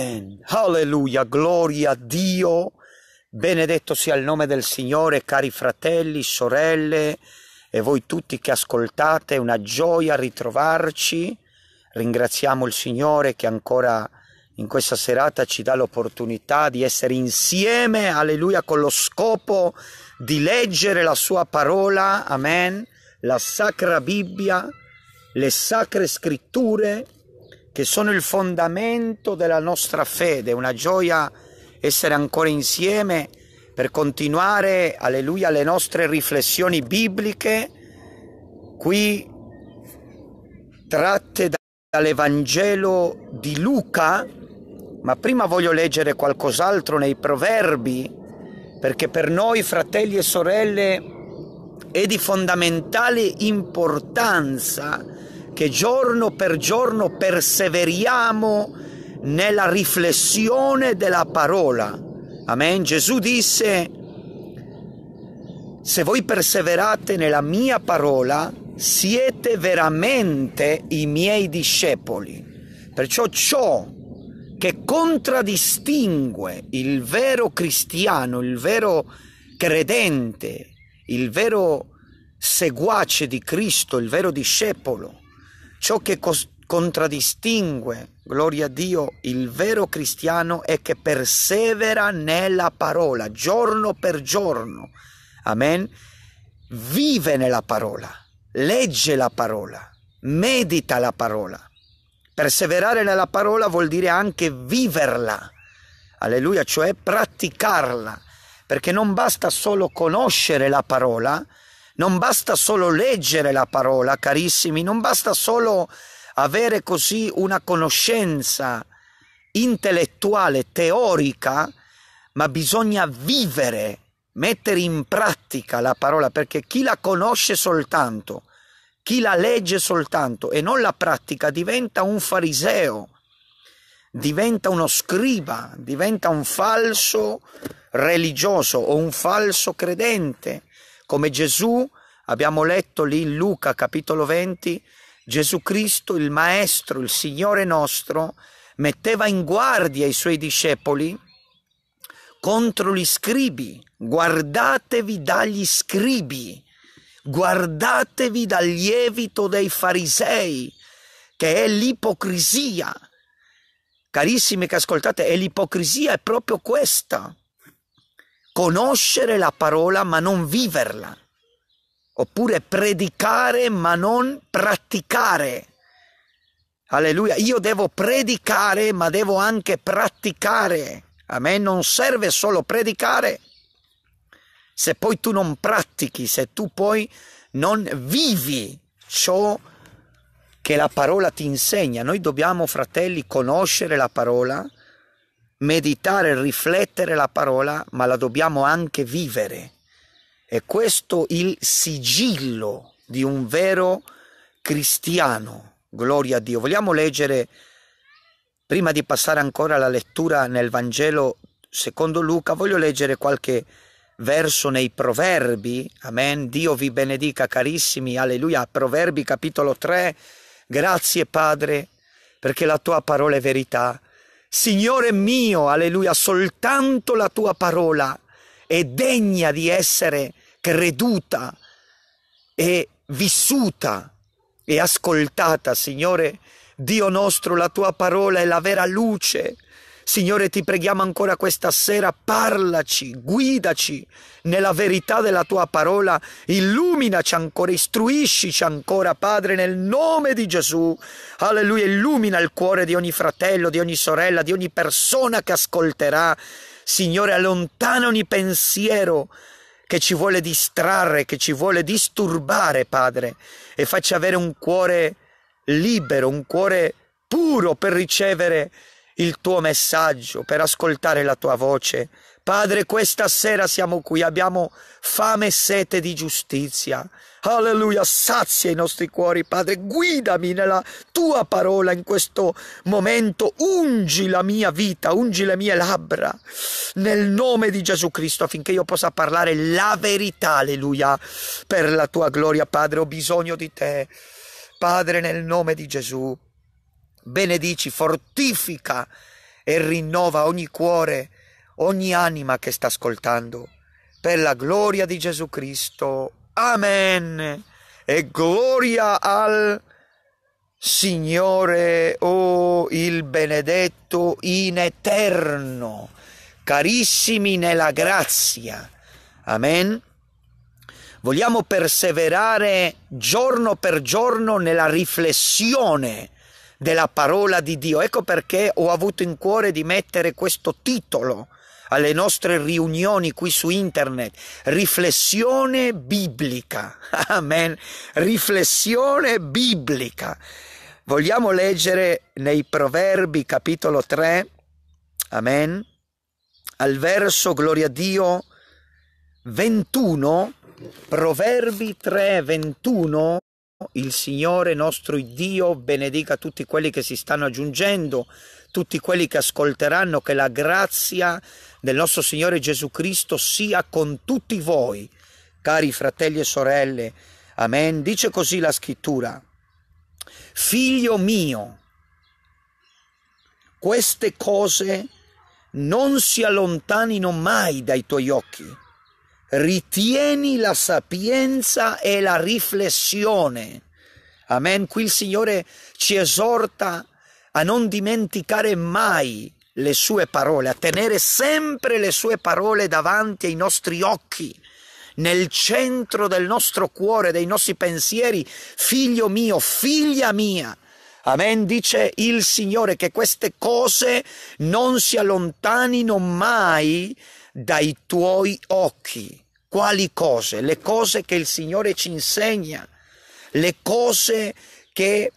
Amen. Alleluia, gloria a Dio. Benedetto sia il nome del Signore, cari fratelli, sorelle e voi tutti che ascoltate, è una gioia ritrovarci. Ringraziamo il Signore che ancora in questa serata ci dà l'opportunità di essere insieme, alleluia, con lo scopo di leggere la sua parola, amen, la sacra Bibbia, le sacre scritture che sono il fondamento della nostra fede, una gioia essere ancora insieme per continuare, alleluia, le nostre riflessioni bibliche qui tratte dall'Evangelo di Luca, ma prima voglio leggere qualcos'altro nei proverbi, perché per noi fratelli e sorelle è di fondamentale importanza che giorno per giorno perseveriamo nella riflessione della parola. Amen. Gesù disse, se voi perseverate nella mia parola, siete veramente i miei discepoli. Perciò ciò che contraddistingue il vero cristiano, il vero credente, il vero seguace di Cristo, il vero discepolo, Ciò che cos- contraddistingue, gloria a Dio, il vero cristiano è che persevera nella parola, giorno per giorno. Amen. Vive nella parola, legge la parola, medita la parola. Perseverare nella parola vuol dire anche viverla, alleluia, cioè praticarla, perché non basta solo conoscere la parola, non basta solo leggere la parola, carissimi, non basta solo avere così una conoscenza intellettuale, teorica, ma bisogna vivere, mettere in pratica la parola, perché chi la conosce soltanto, chi la legge soltanto e non la pratica diventa un fariseo, diventa uno scriba, diventa un falso religioso o un falso credente come Gesù, abbiamo letto lì in Luca capitolo 20, Gesù Cristo, il Maestro, il Signore nostro, metteva in guardia i suoi discepoli contro gli scribi. Guardatevi dagli scribi, guardatevi dal lievito dei farisei, che è l'ipocrisia. Carissimi che ascoltate, è l'ipocrisia è proprio questa conoscere la parola ma non viverla, oppure predicare ma non praticare. Alleluia, io devo predicare ma devo anche praticare. A me non serve solo predicare. Se poi tu non pratichi, se tu poi non vivi ciò che la parola ti insegna, noi dobbiamo, fratelli, conoscere la parola, meditare, riflettere la parola, ma la dobbiamo anche vivere. E questo il sigillo di un vero cristiano. Gloria a Dio. Vogliamo leggere, prima di passare ancora alla lettura nel Vangelo secondo Luca, voglio leggere qualche verso nei proverbi. Amen. Dio vi benedica carissimi. Alleluia. Proverbi capitolo 3. Grazie Padre, perché la tua parola è verità Signore mio, alleluia, soltanto la tua parola è degna di essere creduta e vissuta e ascoltata, Signore. Dio nostro, la tua parola è la vera luce Signore, ti preghiamo ancora questa sera, parlaci, guidaci nella verità della tua parola, illuminaci ancora, istruiscici ancora, Padre, nel nome di Gesù. Alleluia, illumina il cuore di ogni fratello, di ogni sorella, di ogni persona che ascolterà. Signore, allontana ogni pensiero che ci vuole distrarre, che ci vuole disturbare, Padre, e facci avere un cuore libero, un cuore puro per ricevere il tuo messaggio, per ascoltare la tua voce. Padre, questa sera siamo qui, abbiamo fame e sete di giustizia. Alleluia, sazia i nostri cuori, Padre, guidami nella tua parola in questo momento, ungi la mia vita, ungi le mie labbra, nel nome di Gesù Cristo, affinché io possa parlare la verità, alleluia, per la tua gloria, Padre, ho bisogno di te. Padre, nel nome di Gesù benedici, fortifica e rinnova ogni cuore, ogni anima che sta ascoltando, per la gloria di Gesù Cristo. Amen. E gloria al Signore, o oh, il benedetto in eterno, carissimi nella grazia. Amen. Vogliamo perseverare giorno per giorno nella riflessione della parola di Dio. Ecco perché ho avuto in cuore di mettere questo titolo alle nostre riunioni qui su internet. Riflessione biblica. Amen. Riflessione biblica. Vogliamo leggere nei Proverbi capitolo 3. Amen. Al verso, gloria a Dio, 21. Proverbi 3, 21. Il Signore nostro Dio benedica tutti quelli che si stanno aggiungendo, tutti quelli che ascolteranno, che la grazia del nostro Signore Gesù Cristo sia con tutti voi, cari fratelli e sorelle. Amen. Dice così la scrittura. Figlio mio, queste cose non si allontanino mai dai tuoi occhi ritieni la sapienza e la riflessione. Amen. Qui il Signore ci esorta a non dimenticare mai le sue parole, a tenere sempre le sue parole davanti ai nostri occhi, nel centro del nostro cuore, dei nostri pensieri. Figlio mio, figlia mia. Amen, dice il Signore che queste cose non si allontanino mai dai tuoi occhi. Quali cose? Le cose che il Signore ci insegna, le cose che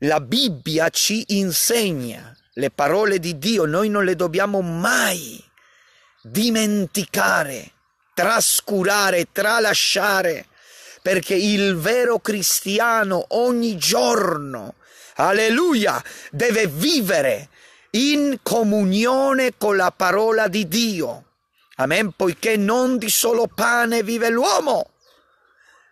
la Bibbia ci insegna, le parole di Dio, noi non le dobbiamo mai dimenticare, trascurare, tralasciare, perché il vero cristiano ogni giorno, alleluia, deve vivere in comunione con la parola di Dio. Amen, poiché non di solo pane vive l'uomo,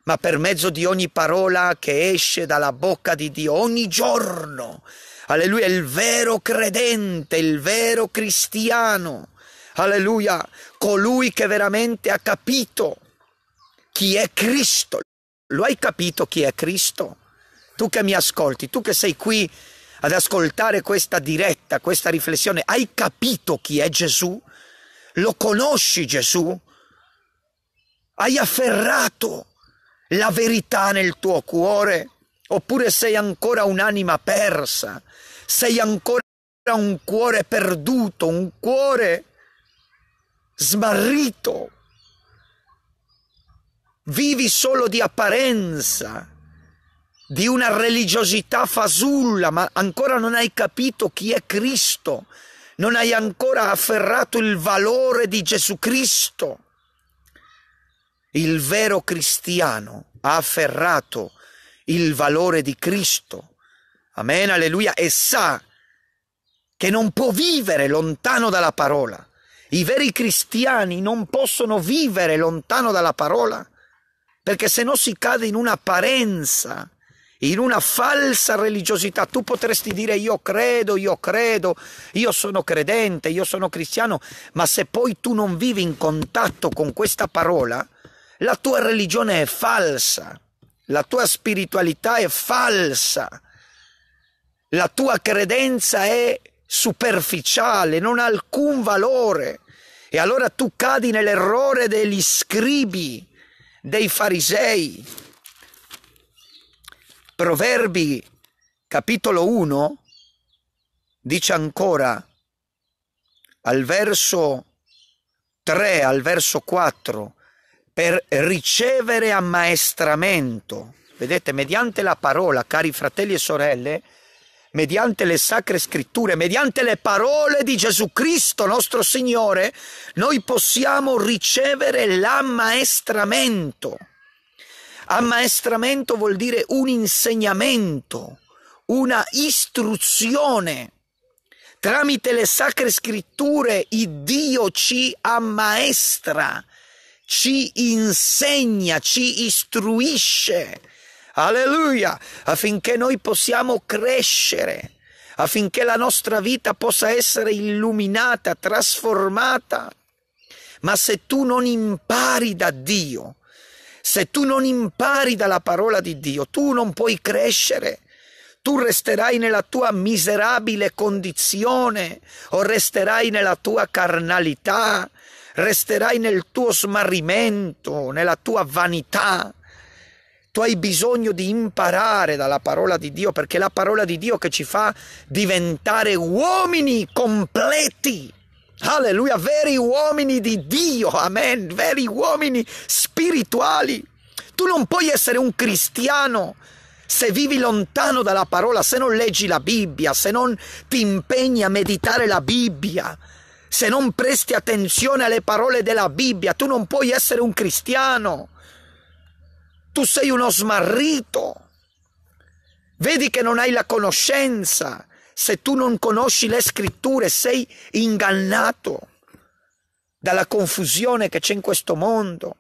ma per mezzo di ogni parola che esce dalla bocca di Dio ogni giorno. Alleluia, il vero credente, il vero cristiano. Alleluia, colui che veramente ha capito chi è Cristo. Lo hai capito chi è Cristo? Tu che mi ascolti, tu che sei qui ad ascoltare questa diretta, questa riflessione, hai capito chi è Gesù? Lo conosci Gesù? Hai afferrato la verità nel tuo cuore? Oppure sei ancora un'anima persa? Sei ancora un cuore perduto, un cuore smarrito? Vivi solo di apparenza, di una religiosità fasulla, ma ancora non hai capito chi è Cristo, non hai ancora afferrato il valore di Gesù Cristo. Il vero cristiano ha afferrato il valore di Cristo. Amen, alleluia, e sa che non può vivere lontano dalla parola. I veri cristiani non possono vivere lontano dalla parola, perché se no si cade in un'apparenza in una falsa religiosità. Tu potresti dire io credo, io credo, io sono credente, io sono cristiano, ma se poi tu non vivi in contatto con questa parola, la tua religione è falsa, la tua spiritualità è falsa, la tua credenza è superficiale, non ha alcun valore. E allora tu cadi nell'errore degli scribi, dei farisei, Proverbi capitolo 1 dice ancora al verso 3, al verso 4, per ricevere ammaestramento. Vedete, mediante la parola, cari fratelli e sorelle, mediante le sacre scritture, mediante le parole di Gesù Cristo nostro Signore, noi possiamo ricevere l'ammaestramento. Ammaestramento vuol dire un insegnamento, una istruzione. Tramite le sacre scritture il Dio ci ammaestra, ci insegna, ci istruisce. Alleluia! Affinché noi possiamo crescere, affinché la nostra vita possa essere illuminata, trasformata. Ma se tu non impari da Dio, se tu non impari dalla parola di Dio, tu non puoi crescere. Tu resterai nella tua miserabile condizione o resterai nella tua carnalità, resterai nel tuo smarrimento, nella tua vanità. Tu hai bisogno di imparare dalla parola di Dio perché è la parola di Dio che ci fa diventare uomini completi Alleluia, veri uomini di Dio, amen, veri uomini spirituali. Tu non puoi essere un cristiano se vivi lontano dalla parola, se non leggi la Bibbia, se non ti impegni a meditare la Bibbia, se non presti attenzione alle parole della Bibbia, tu non puoi essere un cristiano. Tu sei uno smarrito. Vedi che non hai la conoscenza, se tu non conosci le scritture sei ingannato dalla confusione che c'è in questo mondo.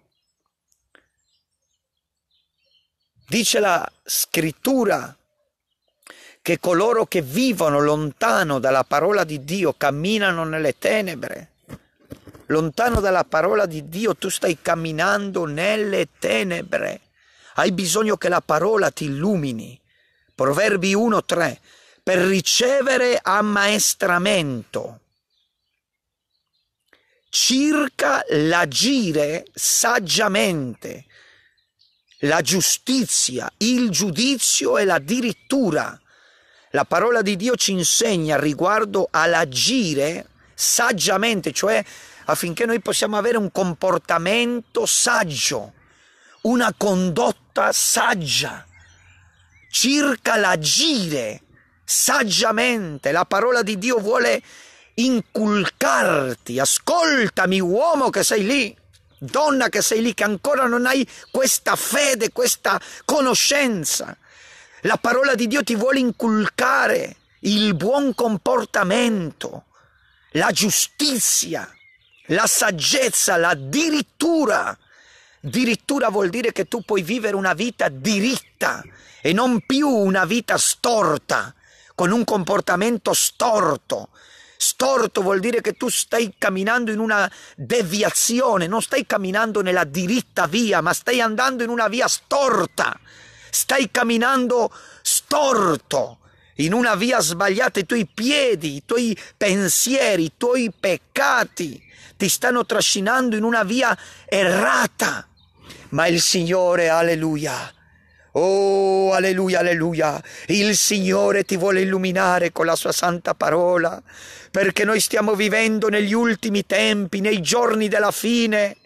Dice la scrittura che coloro che vivono lontano dalla parola di Dio camminano nelle tenebre. Lontano dalla parola di Dio tu stai camminando nelle tenebre. Hai bisogno che la parola ti illumini. Proverbi 1, 3 per ricevere ammaestramento circa l'agire saggiamente, la giustizia, il giudizio e la dirittura. La parola di Dio ci insegna riguardo all'agire saggiamente, cioè affinché noi possiamo avere un comportamento saggio, una condotta saggia, circa l'agire saggiamente. La parola di Dio vuole inculcarti. Ascoltami, uomo che sei lì, donna che sei lì, che ancora non hai questa fede, questa conoscenza. La parola di Dio ti vuole inculcare il buon comportamento, la giustizia, la saggezza, la dirittura. Dirittura vuol dire che tu puoi vivere una vita diritta e non più una vita storta con un comportamento storto. Storto vuol dire che tu stai camminando in una deviazione, non stai camminando nella diritta via, ma stai andando in una via storta. Stai camminando storto in una via sbagliata, i tuoi piedi, i tuoi pensieri, i tuoi peccati ti stanno trascinando in una via errata. Ma il Signore, alleluia, Oh, alleluia, alleluia. Il Signore ti vuole illuminare con la sua santa parola, perché noi stiamo vivendo negli ultimi tempi, nei giorni della fine.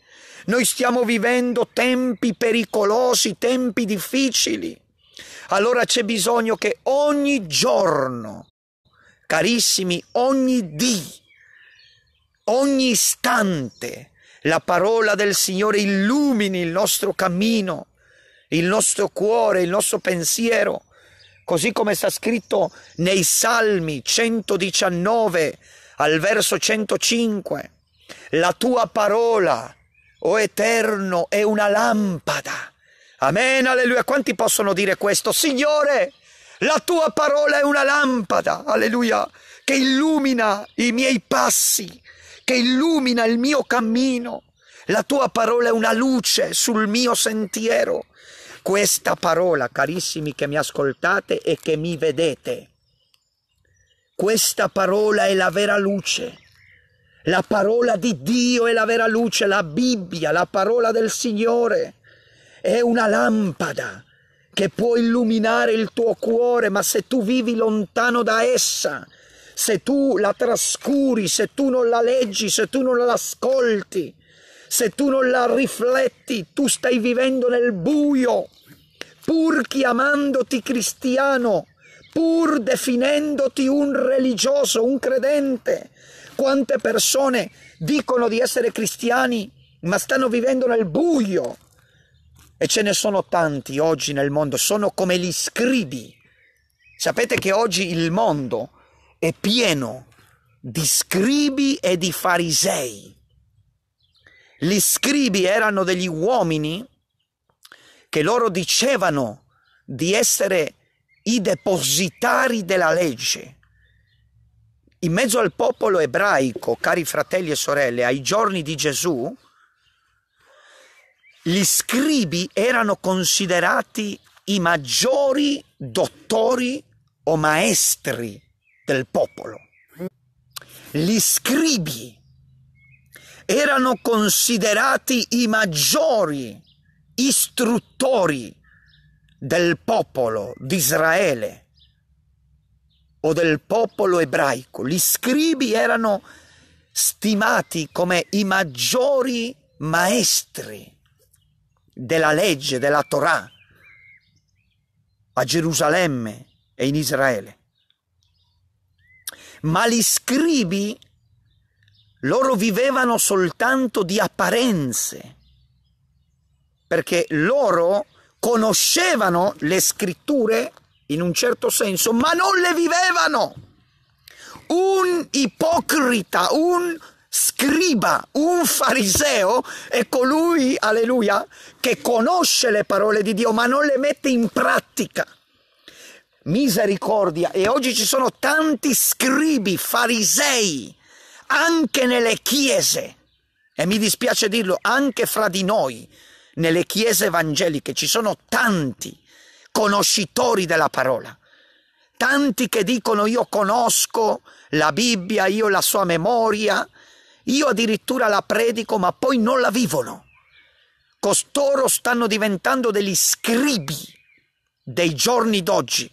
Noi stiamo vivendo tempi pericolosi, tempi difficili. Allora c'è bisogno che ogni giorno, carissimi, ogni dì, ogni istante, la parola del Signore illumini il nostro cammino il nostro cuore, il nostro pensiero, così come sta scritto nei Salmi 119 al verso 105. La tua parola, o oh Eterno, è una lampada. Amen, alleluia. Quanti possono dire questo? Signore, la tua parola è una lampada, alleluia, che illumina i miei passi, che illumina il mio cammino. La tua parola è una luce sul mio sentiero. Questa parola, carissimi che mi ascoltate e che mi vedete, questa parola è la vera luce. La parola di Dio è la vera luce, la Bibbia, la parola del Signore. È una lampada che può illuminare il tuo cuore, ma se tu vivi lontano da essa, se tu la trascuri, se tu non la leggi, se tu non l'ascolti, se tu non la rifletti, tu stai vivendo nel buio, pur chiamandoti cristiano, pur definendoti un religioso, un credente. Quante persone dicono di essere cristiani, ma stanno vivendo nel buio. E ce ne sono tanti oggi nel mondo, sono come gli scribi. Sapete che oggi il mondo è pieno di scribi e di farisei gli scribi erano degli uomini che loro dicevano di essere i depositari della legge. In mezzo al popolo ebraico, cari fratelli e sorelle, ai giorni di Gesù, gli scribi erano considerati i maggiori dottori o maestri del popolo. Gli scribi erano considerati i maggiori istruttori del popolo di Israele o del popolo ebraico. Gli scribi erano stimati come i maggiori maestri della legge, della Torah, a Gerusalemme e in Israele. Ma gli scribi loro vivevano soltanto di apparenze, perché loro conoscevano le scritture in un certo senso, ma non le vivevano. Un ipocrita, un scriba, un fariseo è colui, alleluia, che conosce le parole di Dio, ma non le mette in pratica misericordia. E oggi ci sono tanti scribi, farisei, anche nelle chiese, e mi dispiace dirlo, anche fra di noi, nelle chiese evangeliche ci sono tanti conoscitori della parola, tanti che dicono io conosco la Bibbia, io la sua memoria, io addirittura la predico ma poi non la vivono. Costoro stanno diventando degli scribi dei giorni d'oggi.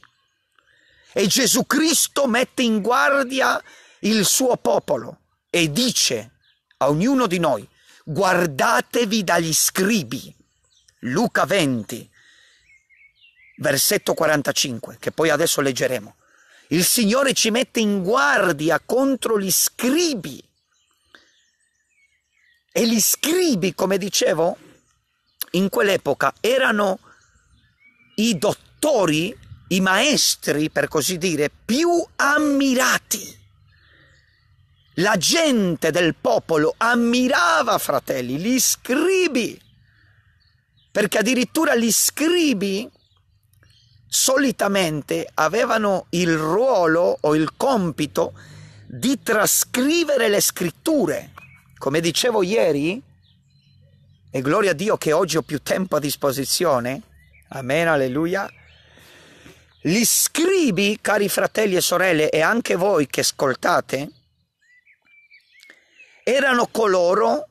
E Gesù Cristo mette in guardia il suo popolo e dice a ognuno di noi, guardatevi dagli scribi, Luca 20, versetto 45, che poi adesso leggeremo. Il Signore ci mette in guardia contro gli scribi. E gli scribi, come dicevo, in quell'epoca erano i dottori, i maestri, per così dire, più ammirati la gente del popolo ammirava, fratelli, gli scribi, perché addirittura gli scribi solitamente avevano il ruolo o il compito di trascrivere le scritture. Come dicevo ieri, e gloria a Dio che oggi ho più tempo a disposizione, amen, alleluia, gli scribi, cari fratelli e sorelle, e anche voi che ascoltate, erano coloro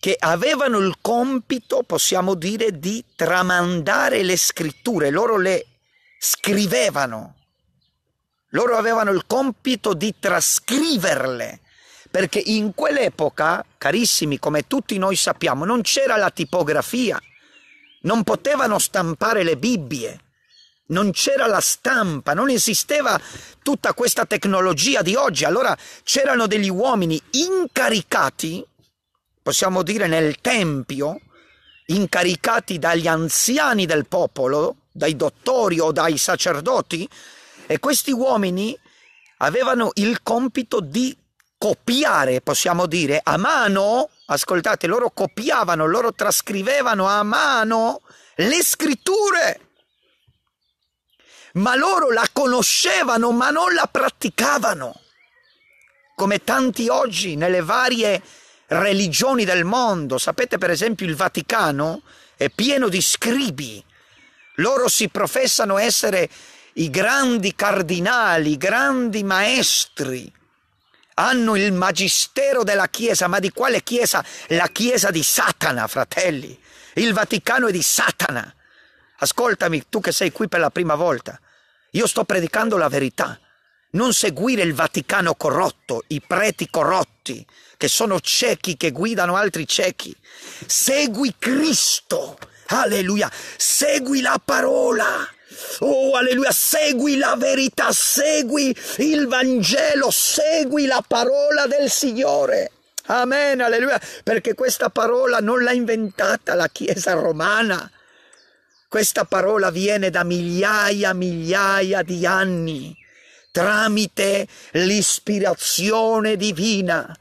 che avevano il compito, possiamo dire, di tramandare le scritture, loro le scrivevano, loro avevano il compito di trascriverle, perché in quell'epoca, carissimi, come tutti noi sappiamo, non c'era la tipografia, non potevano stampare le Bibbie, non c'era la stampa, non esisteva tutta questa tecnologia di oggi, allora c'erano degli uomini incaricati, possiamo dire nel tempio, incaricati dagli anziani del popolo, dai dottori o dai sacerdoti, e questi uomini avevano il compito di copiare, possiamo dire, a mano, ascoltate, loro copiavano, loro trascrivevano a mano le scritture ma loro la conoscevano ma non la praticavano, come tanti oggi nelle varie religioni del mondo. Sapete per esempio il Vaticano è pieno di scribi, loro si professano essere i grandi cardinali, i grandi maestri. Hanno il magistero della Chiesa, ma di quale Chiesa? La Chiesa di Satana, fratelli. Il Vaticano è di Satana. Ascoltami tu che sei qui per la prima volta. Io sto predicando la verità. Non seguire il Vaticano corrotto, i preti corrotti, che sono ciechi, che guidano altri ciechi. Segui Cristo. Alleluia. Segui la parola. Oh, alleluia, segui la verità, segui il Vangelo, segui la parola del Signore. Amen, alleluia, perché questa parola non l'ha inventata la Chiesa romana, questa parola viene da migliaia, e migliaia di anni tramite l'ispirazione divina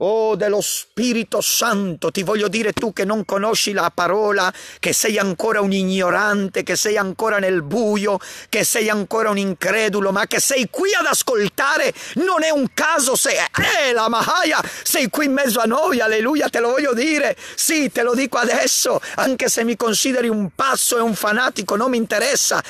Oh dello Spirito Santo, ti voglio dire tu che non conosci la parola, che sei ancora un ignorante, che sei ancora nel buio, che sei ancora un incredulo, ma che sei qui ad ascoltare, non è un caso se è eh, la Mahaya, sei qui in mezzo a noi, alleluia, te lo voglio dire, sì, te lo dico adesso, anche se mi consideri un pazzo e un fanatico, non mi interessa,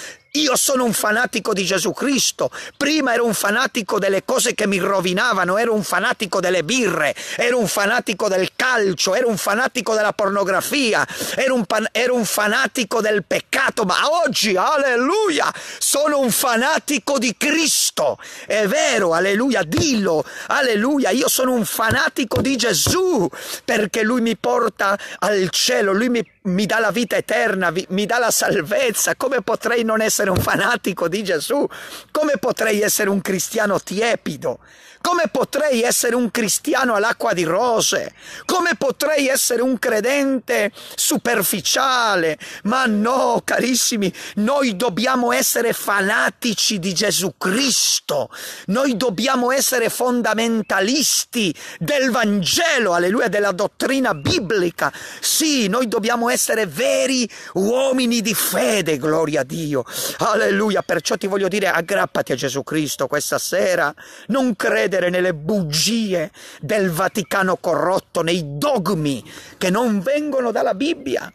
io sono un fanatico di Gesù Cristo. Prima ero un fanatico delle cose che mi rovinavano, ero un fanatico delle birre, ero un fanatico del calcio, ero un fanatico della pornografia, ero un, pan- ero un fanatico del peccato, ma oggi, alleluia, sono un fanatico di Cristo. È vero, alleluia, dillo, alleluia, io sono un fanatico di Gesù perché lui mi porta al cielo, lui mi porta mi dà la vita eterna, mi dà la salvezza, come potrei non essere un fanatico di Gesù? Come potrei essere un cristiano tiepido? Come potrei essere un cristiano all'acqua di rose? Come potrei essere un credente superficiale? Ma no, carissimi, noi dobbiamo essere fanatici di Gesù Cristo. Noi dobbiamo essere fondamentalisti del Vangelo, alleluia, della dottrina biblica. Sì, noi dobbiamo essere veri uomini di fede, gloria a Dio. Alleluia, perciò ti voglio dire, aggrappati a Gesù Cristo questa sera. Non credere credere nelle bugie del Vaticano corrotto, nei dogmi che non vengono dalla Bibbia.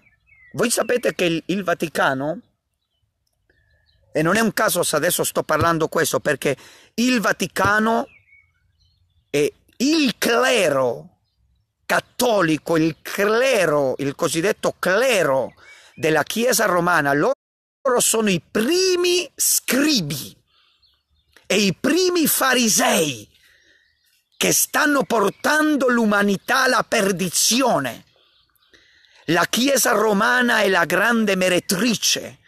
Voi sapete che il, il Vaticano, e non è un caso se adesso sto parlando questo, perché il Vaticano e il clero cattolico, il clero, il cosiddetto clero della Chiesa romana, loro sono i primi scribi e i primi farisei che stanno portando l'umanità alla perdizione. La Chiesa romana è la grande meretrice,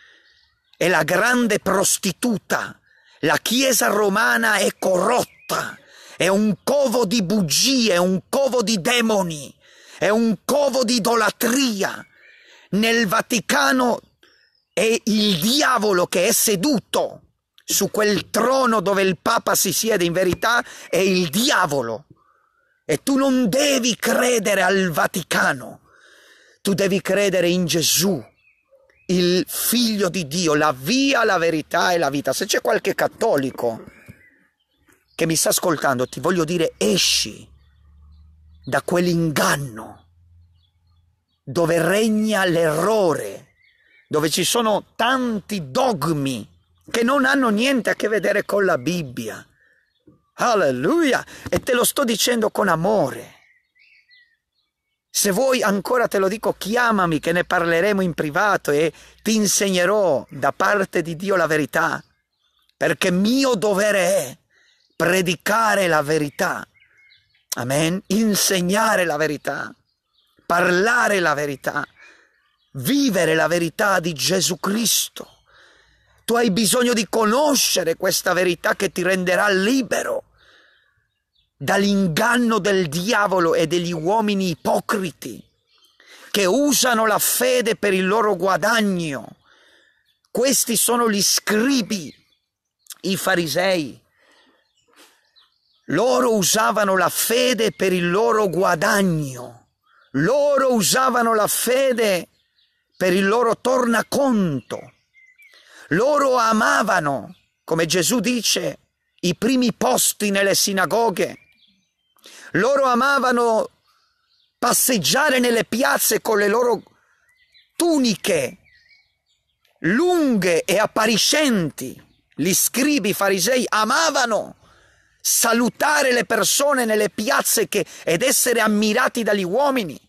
è la grande prostituta. La Chiesa romana è corrotta, è un covo di bugie, un covo di demoni, è un covo di idolatria. Nel Vaticano è il diavolo che è seduto su quel trono dove il Papa si siede in verità è il diavolo. E tu non devi credere al Vaticano, tu devi credere in Gesù, il figlio di Dio, la via, la verità e la vita. Se c'è qualche cattolico che mi sta ascoltando, ti voglio dire esci da quell'inganno dove regna l'errore, dove ci sono tanti dogmi che non hanno niente a che vedere con la Bibbia. Alleluia! E te lo sto dicendo con amore. Se vuoi ancora te lo dico, chiamami che ne parleremo in privato e ti insegnerò da parte di Dio la verità, perché mio dovere è predicare la verità. Amen. Insegnare la verità, parlare la verità, vivere la verità di Gesù Cristo. Tu hai bisogno di conoscere questa verità che ti renderà libero dall'inganno del diavolo e degli uomini ipocriti che usano la fede per il loro guadagno. Questi sono gli scribi, i farisei. Loro usavano la fede per il loro guadagno. Loro usavano la fede per il loro tornaconto. Loro amavano, come Gesù dice, i primi posti nelle sinagoghe. Loro amavano passeggiare nelle piazze con le loro tuniche lunghe e appariscenti. Gli scribi farisei amavano salutare le persone nelle piazze che, ed essere ammirati dagli uomini.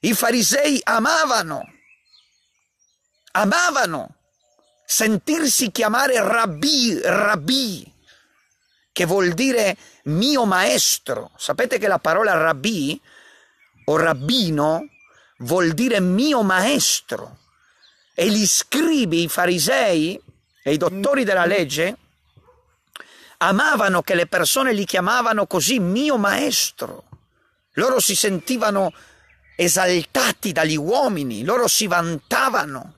I farisei amavano, amavano sentirsi chiamare rabbi, rabbi, che vuol dire mio maestro. Sapete che la parola rabbi o rabbino vuol dire mio maestro. E gli scribi, i farisei e i dottori della legge amavano che le persone li chiamavano così mio maestro. Loro si sentivano esaltati dagli uomini, loro si vantavano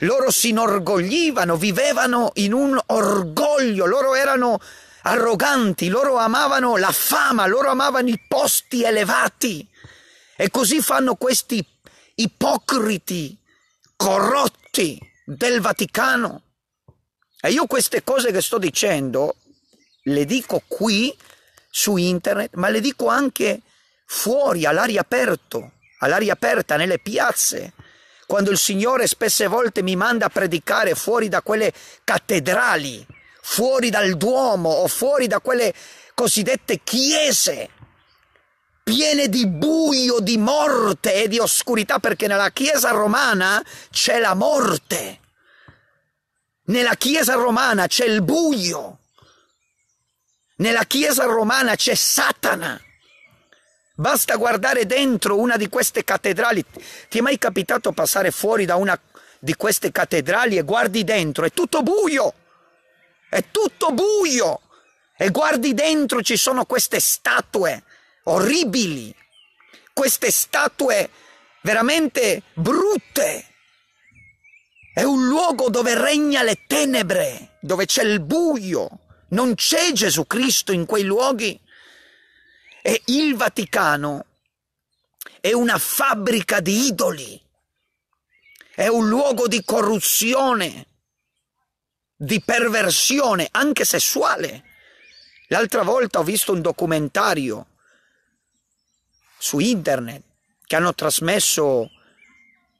loro si inorgoglivano, vivevano in un orgoglio, loro erano arroganti, loro amavano la fama, loro amavano i posti elevati. E così fanno questi ipocriti, corrotti del Vaticano. E io queste cose che sto dicendo le dico qui su internet, ma le dico anche fuori, all'aria aperto, all'aria aperta, nelle piazze, quando il Signore spesse volte mi manda a predicare fuori da quelle cattedrali, fuori dal Duomo o fuori da quelle cosiddette chiese piene di buio, di morte e di oscurità, perché nella Chiesa romana c'è la morte, nella Chiesa romana c'è il buio, nella Chiesa romana c'è Satana. Basta guardare dentro una di queste cattedrali. Ti è mai capitato passare fuori da una di queste cattedrali e guardi dentro? È tutto buio! È tutto buio! E guardi dentro ci sono queste statue orribili, queste statue veramente brutte. È un luogo dove regna le tenebre, dove c'è il buio. Non c'è Gesù Cristo in quei luoghi. E il Vaticano è una fabbrica di idoli, è un luogo di corruzione, di perversione, anche sessuale. L'altra volta ho visto un documentario su internet che hanno trasmesso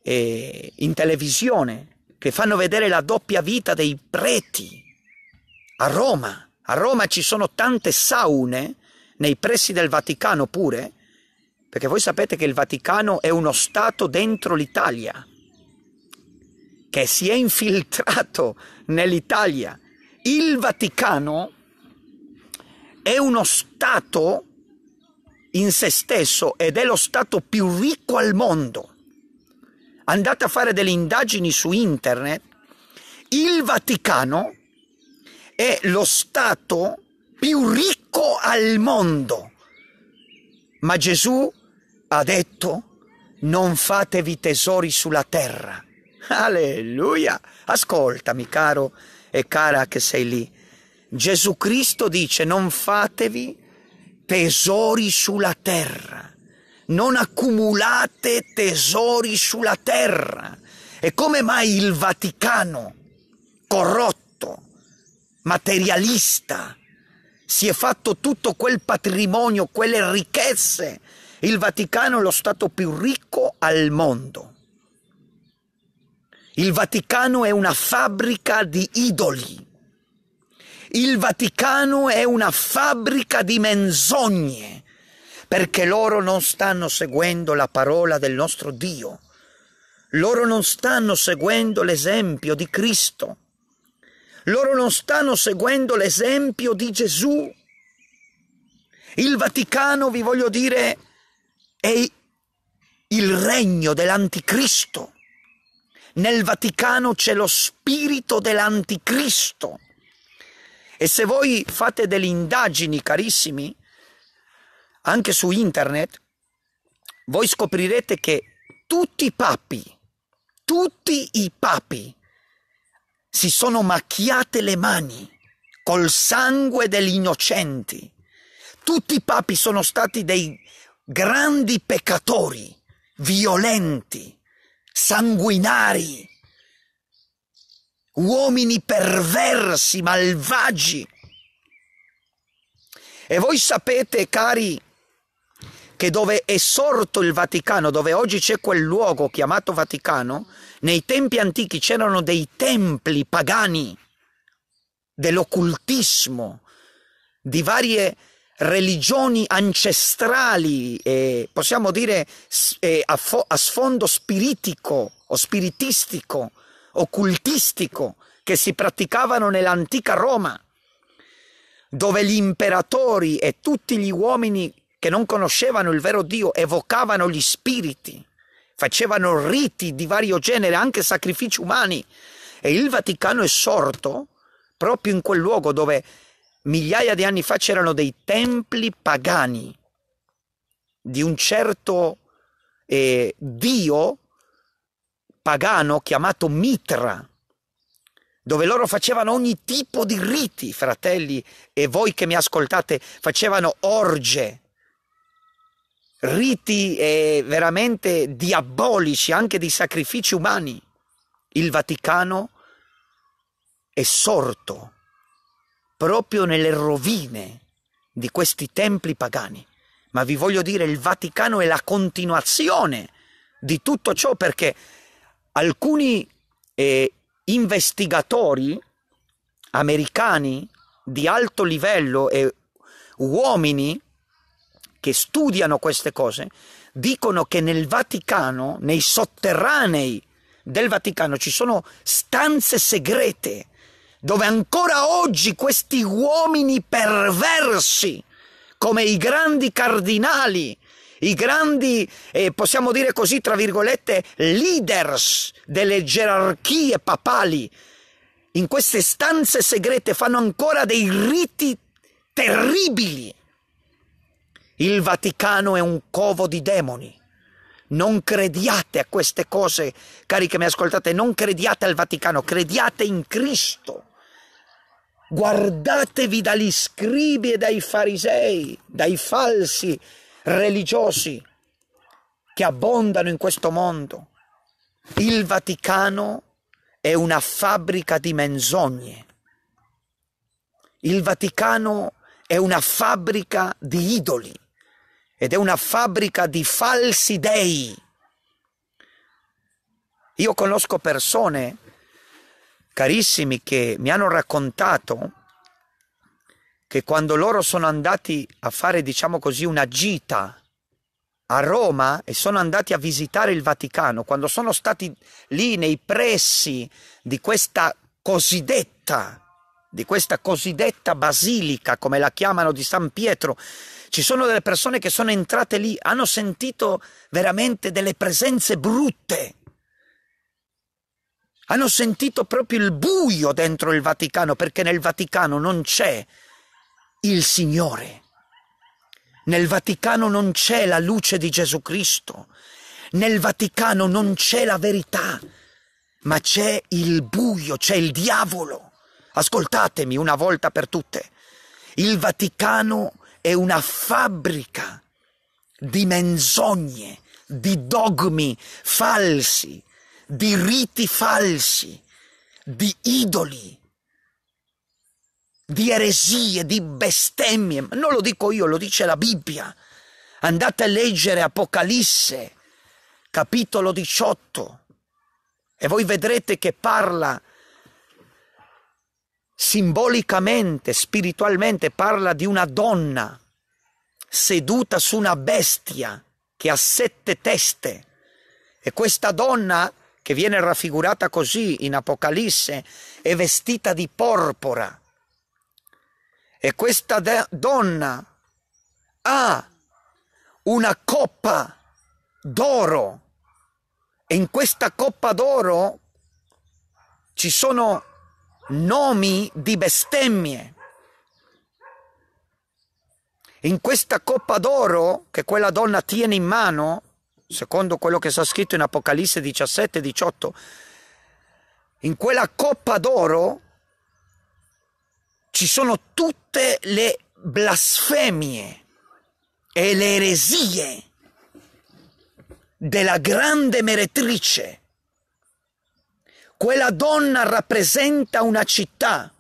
eh, in televisione, che fanno vedere la doppia vita dei preti a Roma. A Roma ci sono tante saune nei pressi del Vaticano pure, perché voi sapete che il Vaticano è uno Stato dentro l'Italia, che si è infiltrato nell'Italia. Il Vaticano è uno Stato in se stesso ed è lo Stato più ricco al mondo. Andate a fare delle indagini su internet. Il Vaticano è lo Stato più ricco al mondo. Ma Gesù ha detto, non fatevi tesori sulla terra. Alleluia! Ascoltami, caro e cara che sei lì. Gesù Cristo dice, non fatevi tesori sulla terra. Non accumulate tesori sulla terra. E come mai il Vaticano, corrotto, materialista, si è fatto tutto quel patrimonio, quelle ricchezze. Il Vaticano è lo Stato più ricco al mondo. Il Vaticano è una fabbrica di idoli. Il Vaticano è una fabbrica di menzogne, perché loro non stanno seguendo la parola del nostro Dio. Loro non stanno seguendo l'esempio di Cristo. Loro non stanno seguendo l'esempio di Gesù. Il Vaticano, vi voglio dire, è il regno dell'anticristo. Nel Vaticano c'è lo spirito dell'anticristo. E se voi fate delle indagini, carissimi, anche su internet, voi scoprirete che tutti i papi, tutti i papi si sono macchiate le mani col sangue degli innocenti. Tutti i papi sono stati dei grandi peccatori, violenti, sanguinari, uomini perversi, malvagi. E voi sapete, cari che dove è sorto il Vaticano, dove oggi c'è quel luogo chiamato Vaticano, nei tempi antichi c'erano dei templi pagani dell'occultismo, di varie religioni ancestrali, eh, possiamo dire eh, a, fo- a sfondo spiritico o spiritistico, occultistico, che si praticavano nell'antica Roma, dove gli imperatori e tutti gli uomini che non conoscevano il vero Dio, evocavano gli spiriti, facevano riti di vario genere, anche sacrifici umani. E il Vaticano è sorto proprio in quel luogo dove migliaia di anni fa c'erano dei templi pagani di un certo eh, dio pagano chiamato Mitra, dove loro facevano ogni tipo di riti, fratelli, e voi che mi ascoltate, facevano orge, riti eh, veramente diabolici, anche di sacrifici umani, il Vaticano è sorto proprio nelle rovine di questi templi pagani. Ma vi voglio dire, il Vaticano è la continuazione di tutto ciò perché alcuni eh, investigatori americani di alto livello e uomini che studiano queste cose, dicono che nel Vaticano, nei sotterranei del Vaticano, ci sono stanze segrete dove ancora oggi questi uomini perversi, come i grandi cardinali, i grandi, eh, possiamo dire così, tra virgolette, leaders delle gerarchie papali, in queste stanze segrete fanno ancora dei riti terribili il Vaticano è un covo di demoni. Non crediate a queste cose, cari che mi ascoltate, non crediate al Vaticano, crediate in Cristo. Guardatevi dagli scribi e dai farisei, dai falsi religiosi che abbondano in questo mondo. Il Vaticano è una fabbrica di menzogne. Il Vaticano è una fabbrica di idoli ed è una fabbrica di falsi dei. Io conosco persone, carissimi, che mi hanno raccontato che quando loro sono andati a fare, diciamo così, una gita a Roma e sono andati a visitare il Vaticano, quando sono stati lì nei pressi di questa cosiddetta, di questa cosiddetta basilica, come la chiamano di San Pietro, ci sono delle persone che sono entrate lì, hanno sentito veramente delle presenze brutte. Hanno sentito proprio il buio dentro il Vaticano, perché nel Vaticano non c'è il Signore. Nel Vaticano non c'è la luce di Gesù Cristo. Nel Vaticano non c'è la verità, ma c'è il buio, c'è il diavolo. Ascoltatemi una volta per tutte. Il Vaticano è una fabbrica di menzogne, di dogmi falsi, di riti falsi, di idoli, di eresie, di bestemmie. Ma non lo dico io, lo dice la Bibbia. Andate a leggere Apocalisse, capitolo 18, e voi vedrete che parla di simbolicamente, spiritualmente parla di una donna seduta su una bestia che ha sette teste e questa donna che viene raffigurata così in Apocalisse è vestita di porpora e questa de- donna ha una coppa d'oro e in questa coppa d'oro ci sono nomi di bestemmie. In questa coppa d'oro che quella donna tiene in mano, secondo quello che sta scritto in Apocalisse 17 18, in quella coppa d'oro ci sono tutte le blasfemie e le eresie della grande meretrice quella donna rappresenta una città.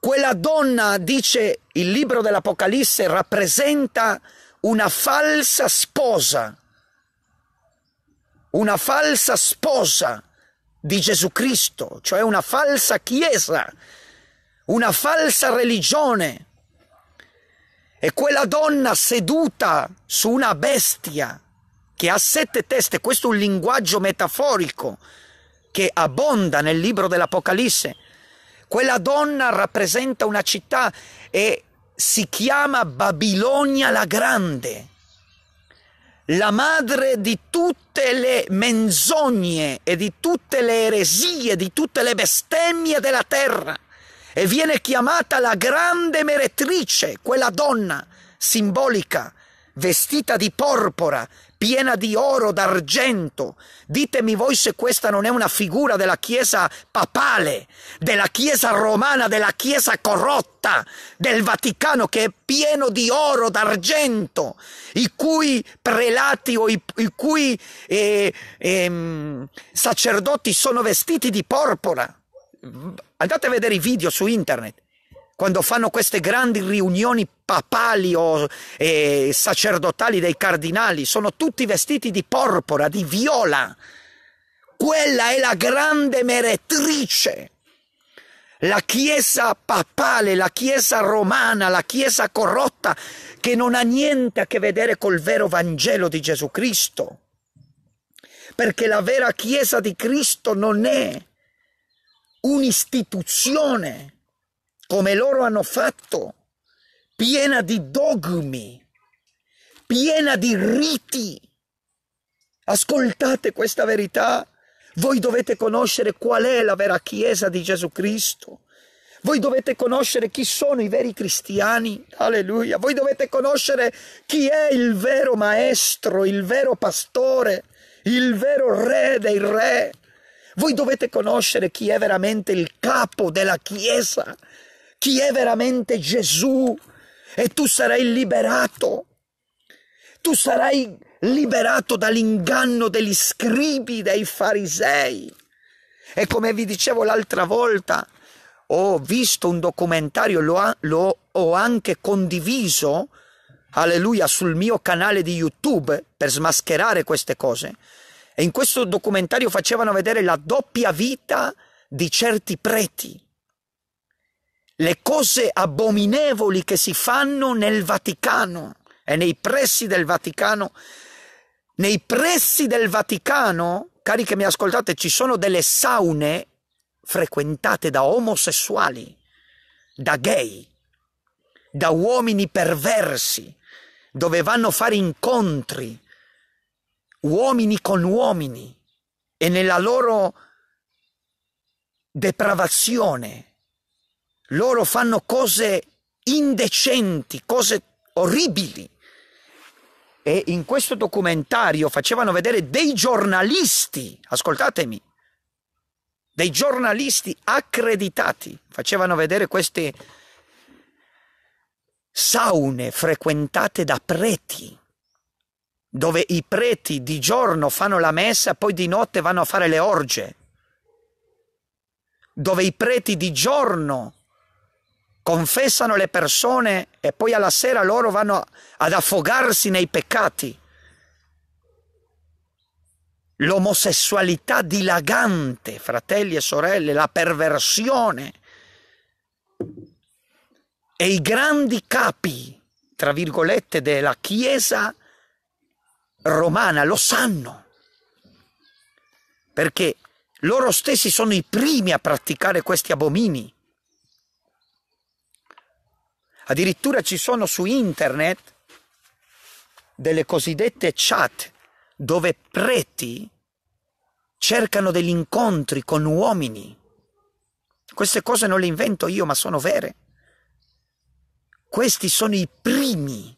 Quella donna, dice il libro dell'Apocalisse, rappresenta una falsa sposa. Una falsa sposa di Gesù Cristo, cioè una falsa chiesa, una falsa religione. E quella donna seduta su una bestia che ha sette teste, questo è un linguaggio metaforico, che abbonda nel libro dell'Apocalisse. Quella donna rappresenta una città e si chiama Babilonia la Grande, la madre di tutte le menzogne e di tutte le eresie, di tutte le bestemmie della terra. E viene chiamata la grande meretrice, quella donna simbolica, vestita di porpora, piena di oro, d'argento. Ditemi voi se questa non è una figura della Chiesa papale, della Chiesa romana, della Chiesa corrotta, del Vaticano che è pieno di oro, d'argento, i cui prelati o i, i cui eh, eh, sacerdoti sono vestiti di porpora. Andate a vedere i video su internet quando fanno queste grandi riunioni papali o eh, sacerdotali dei cardinali, sono tutti vestiti di porpora, di viola. Quella è la grande meretrice. La Chiesa papale, la Chiesa romana, la Chiesa corrotta, che non ha niente a che vedere col vero Vangelo di Gesù Cristo. Perché la vera Chiesa di Cristo non è un'istituzione, come loro hanno fatto, piena di dogmi, piena di riti. Ascoltate questa verità. Voi dovete conoscere qual è la vera Chiesa di Gesù Cristo. Voi dovete conoscere chi sono i veri cristiani, alleluia. Voi dovete conoscere chi è il vero maestro, il vero pastore, il vero re dei re. Voi dovete conoscere chi è veramente il capo della Chiesa, chi è veramente Gesù e tu sarai liberato. Tu sarai liberato dall'inganno degli scribi, dei farisei. E come vi dicevo l'altra volta, ho visto un documentario, lo, ha, lo ho anche condiviso, alleluia, sul mio canale di YouTube per smascherare queste cose. E in questo documentario facevano vedere la doppia vita di certi preti le cose abominevoli che si fanno nel Vaticano e nei pressi del Vaticano. Nei pressi del Vaticano, cari che mi ascoltate, ci sono delle saune frequentate da omosessuali, da gay, da uomini perversi, dove vanno a fare incontri, uomini con uomini, e nella loro depravazione loro fanno cose indecenti, cose orribili. E in questo documentario facevano vedere dei giornalisti, ascoltatemi, dei giornalisti accreditati, facevano vedere queste saune frequentate da preti, dove i preti di giorno fanno la messa, e poi di notte vanno a fare le orge, dove i preti di giorno confessano le persone e poi alla sera loro vanno ad affogarsi nei peccati. L'omosessualità dilagante, fratelli e sorelle, la perversione e i grandi capi, tra virgolette, della Chiesa romana lo sanno, perché loro stessi sono i primi a praticare questi abomini Addirittura ci sono su internet delle cosiddette chat dove preti cercano degli incontri con uomini. Queste cose non le invento io, ma sono vere. Questi sono i primi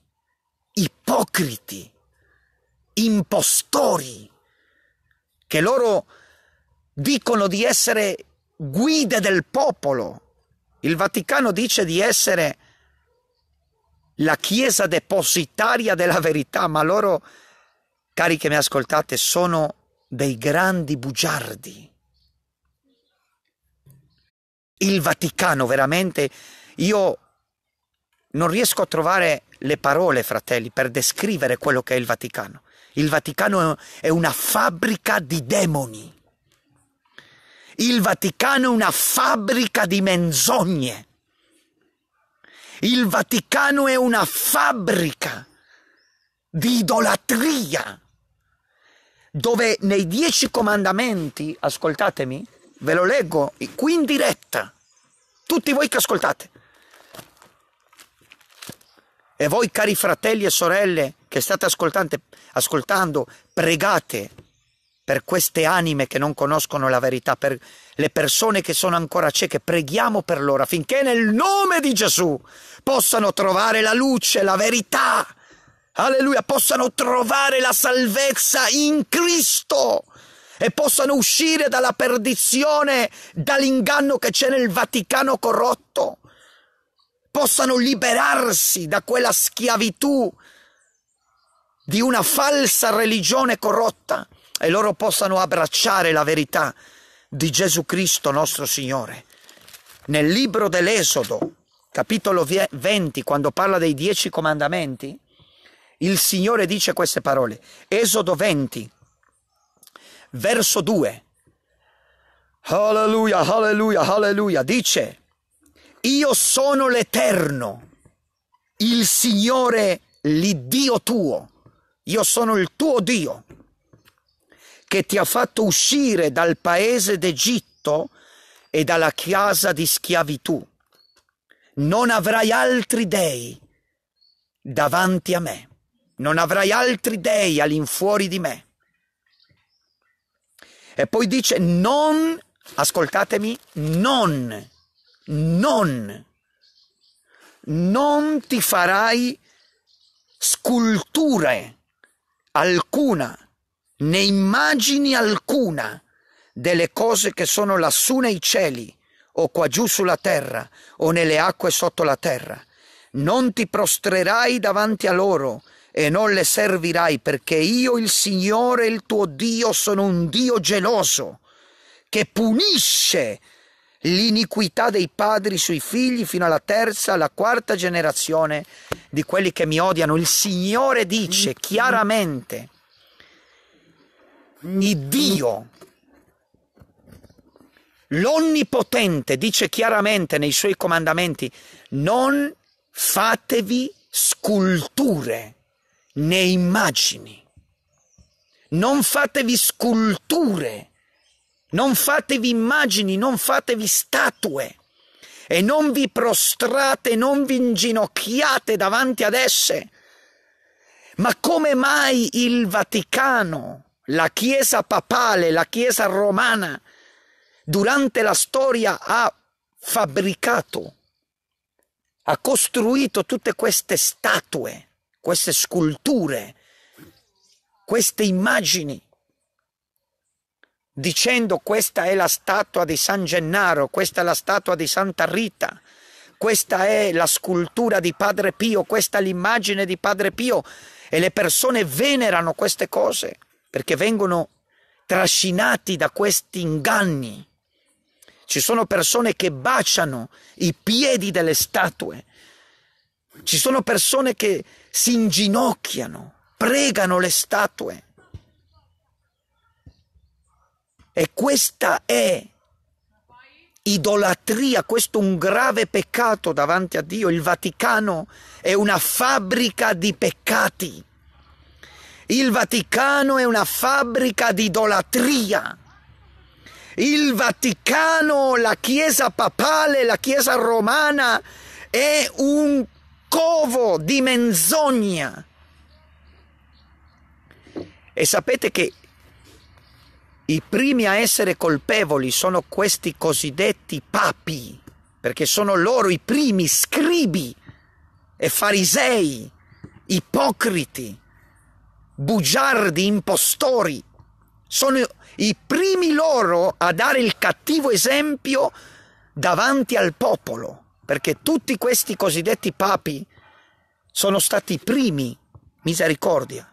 ipocriti, impostori, che loro dicono di essere guide del popolo. Il Vaticano dice di essere la Chiesa depositaria della verità, ma loro, cari che mi ascoltate, sono dei grandi bugiardi. Il Vaticano, veramente, io non riesco a trovare le parole, fratelli, per descrivere quello che è il Vaticano. Il Vaticano è una fabbrica di demoni. Il Vaticano è una fabbrica di menzogne. Il Vaticano è una fabbrica di idolatria, dove nei dieci comandamenti, ascoltatemi, ve lo leggo qui in diretta, tutti voi che ascoltate, e voi cari fratelli e sorelle che state ascoltando, pregate per queste anime che non conoscono la verità, per le persone che sono ancora cieche, preghiamo per loro affinché nel nome di Gesù possano trovare la luce, la verità. Alleluia, possano trovare la salvezza in Cristo e possano uscire dalla perdizione, dall'inganno che c'è nel Vaticano corrotto. Possano liberarsi da quella schiavitù di una falsa religione corrotta e loro possano abbracciare la verità di Gesù Cristo nostro Signore. Nel libro dell'Esodo, capitolo 20, quando parla dei dieci comandamenti, il Signore dice queste parole. Esodo 20, verso 2. Alleluia, alleluia, alleluia. Dice, io sono l'Eterno, il Signore, l'Iddio tuo. Io sono il tuo Dio che ti ha fatto uscire dal paese d'Egitto e dalla casa di schiavitù. Non avrai altri dei davanti a me, non avrai altri dei all'infuori di me. E poi dice non, ascoltatemi, non, non, non ti farai sculture alcuna né immagini alcuna delle cose che sono lassù nei cieli, o qua giù sulla terra, o nelle acque sotto la terra. Non ti prostrerai davanti a loro e non le servirai, perché io il Signore, il tuo Dio, sono un Dio geloso, che punisce l'iniquità dei padri sui figli fino alla terza, alla quarta generazione di quelli che mi odiano. Il Signore dice mm-hmm. chiaramente ogni Dio, l'Onnipotente dice chiaramente nei suoi comandamenti, non fatevi sculture né immagini, non fatevi sculture, non fatevi immagini, non fatevi statue e non vi prostrate, non vi inginocchiate davanti ad esse. Ma come mai il Vaticano la Chiesa papale, la Chiesa romana, durante la storia ha fabbricato, ha costruito tutte queste statue, queste sculture, queste immagini, dicendo questa è la statua di San Gennaro, questa è la statua di Santa Rita, questa è la scultura di Padre Pio, questa è l'immagine di Padre Pio e le persone venerano queste cose perché vengono trascinati da questi inganni. Ci sono persone che baciano i piedi delle statue, ci sono persone che si inginocchiano, pregano le statue. E questa è idolatria, questo è un grave peccato davanti a Dio. Il Vaticano è una fabbrica di peccati. Il Vaticano è una fabbrica di idolatria. Il Vaticano, la Chiesa papale, la Chiesa romana è un covo di menzogna. E sapete che i primi a essere colpevoli sono questi cosiddetti papi, perché sono loro i primi scribi e farisei, ipocriti bugiardi, impostori. Sono i primi loro a dare il cattivo esempio davanti al popolo, perché tutti questi cosiddetti papi sono stati i primi, misericordia,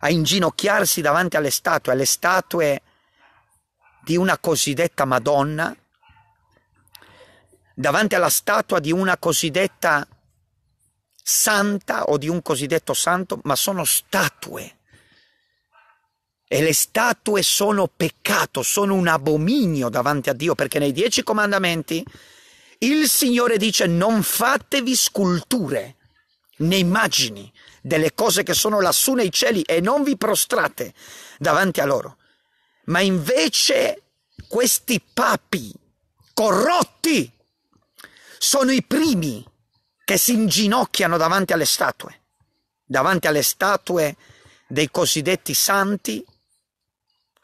a inginocchiarsi davanti alle statue, alle statue di una cosiddetta Madonna, davanti alla statua di una cosiddetta Madonna santa o di un cosiddetto santo, ma sono statue. E le statue sono peccato, sono un abominio davanti a Dio, perché nei dieci comandamenti il Signore dice non fatevi sculture né immagini delle cose che sono lassù nei cieli e non vi prostrate davanti a loro. Ma invece questi papi corrotti sono i primi che si inginocchiano davanti alle statue, davanti alle statue dei cosiddetti santi,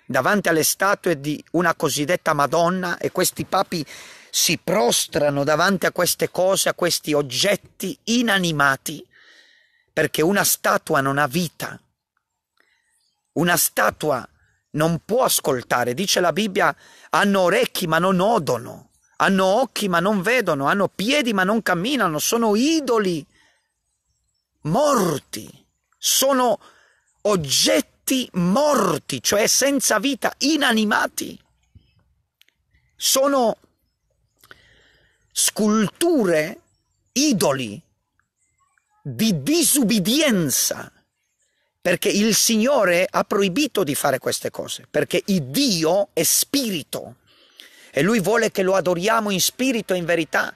davanti alle statue di una cosiddetta Madonna e questi papi si prostrano davanti a queste cose, a questi oggetti inanimati, perché una statua non ha vita, una statua non può ascoltare, dice la Bibbia, hanno orecchi ma non odono hanno occhi ma non vedono, hanno piedi ma non camminano, sono idoli morti, sono oggetti morti, cioè senza vita, inanimati, sono sculture, idoli di disubbidienza, perché il Signore ha proibito di fare queste cose, perché il Dio è spirito e Lui vuole che lo adoriamo in spirito e in verità,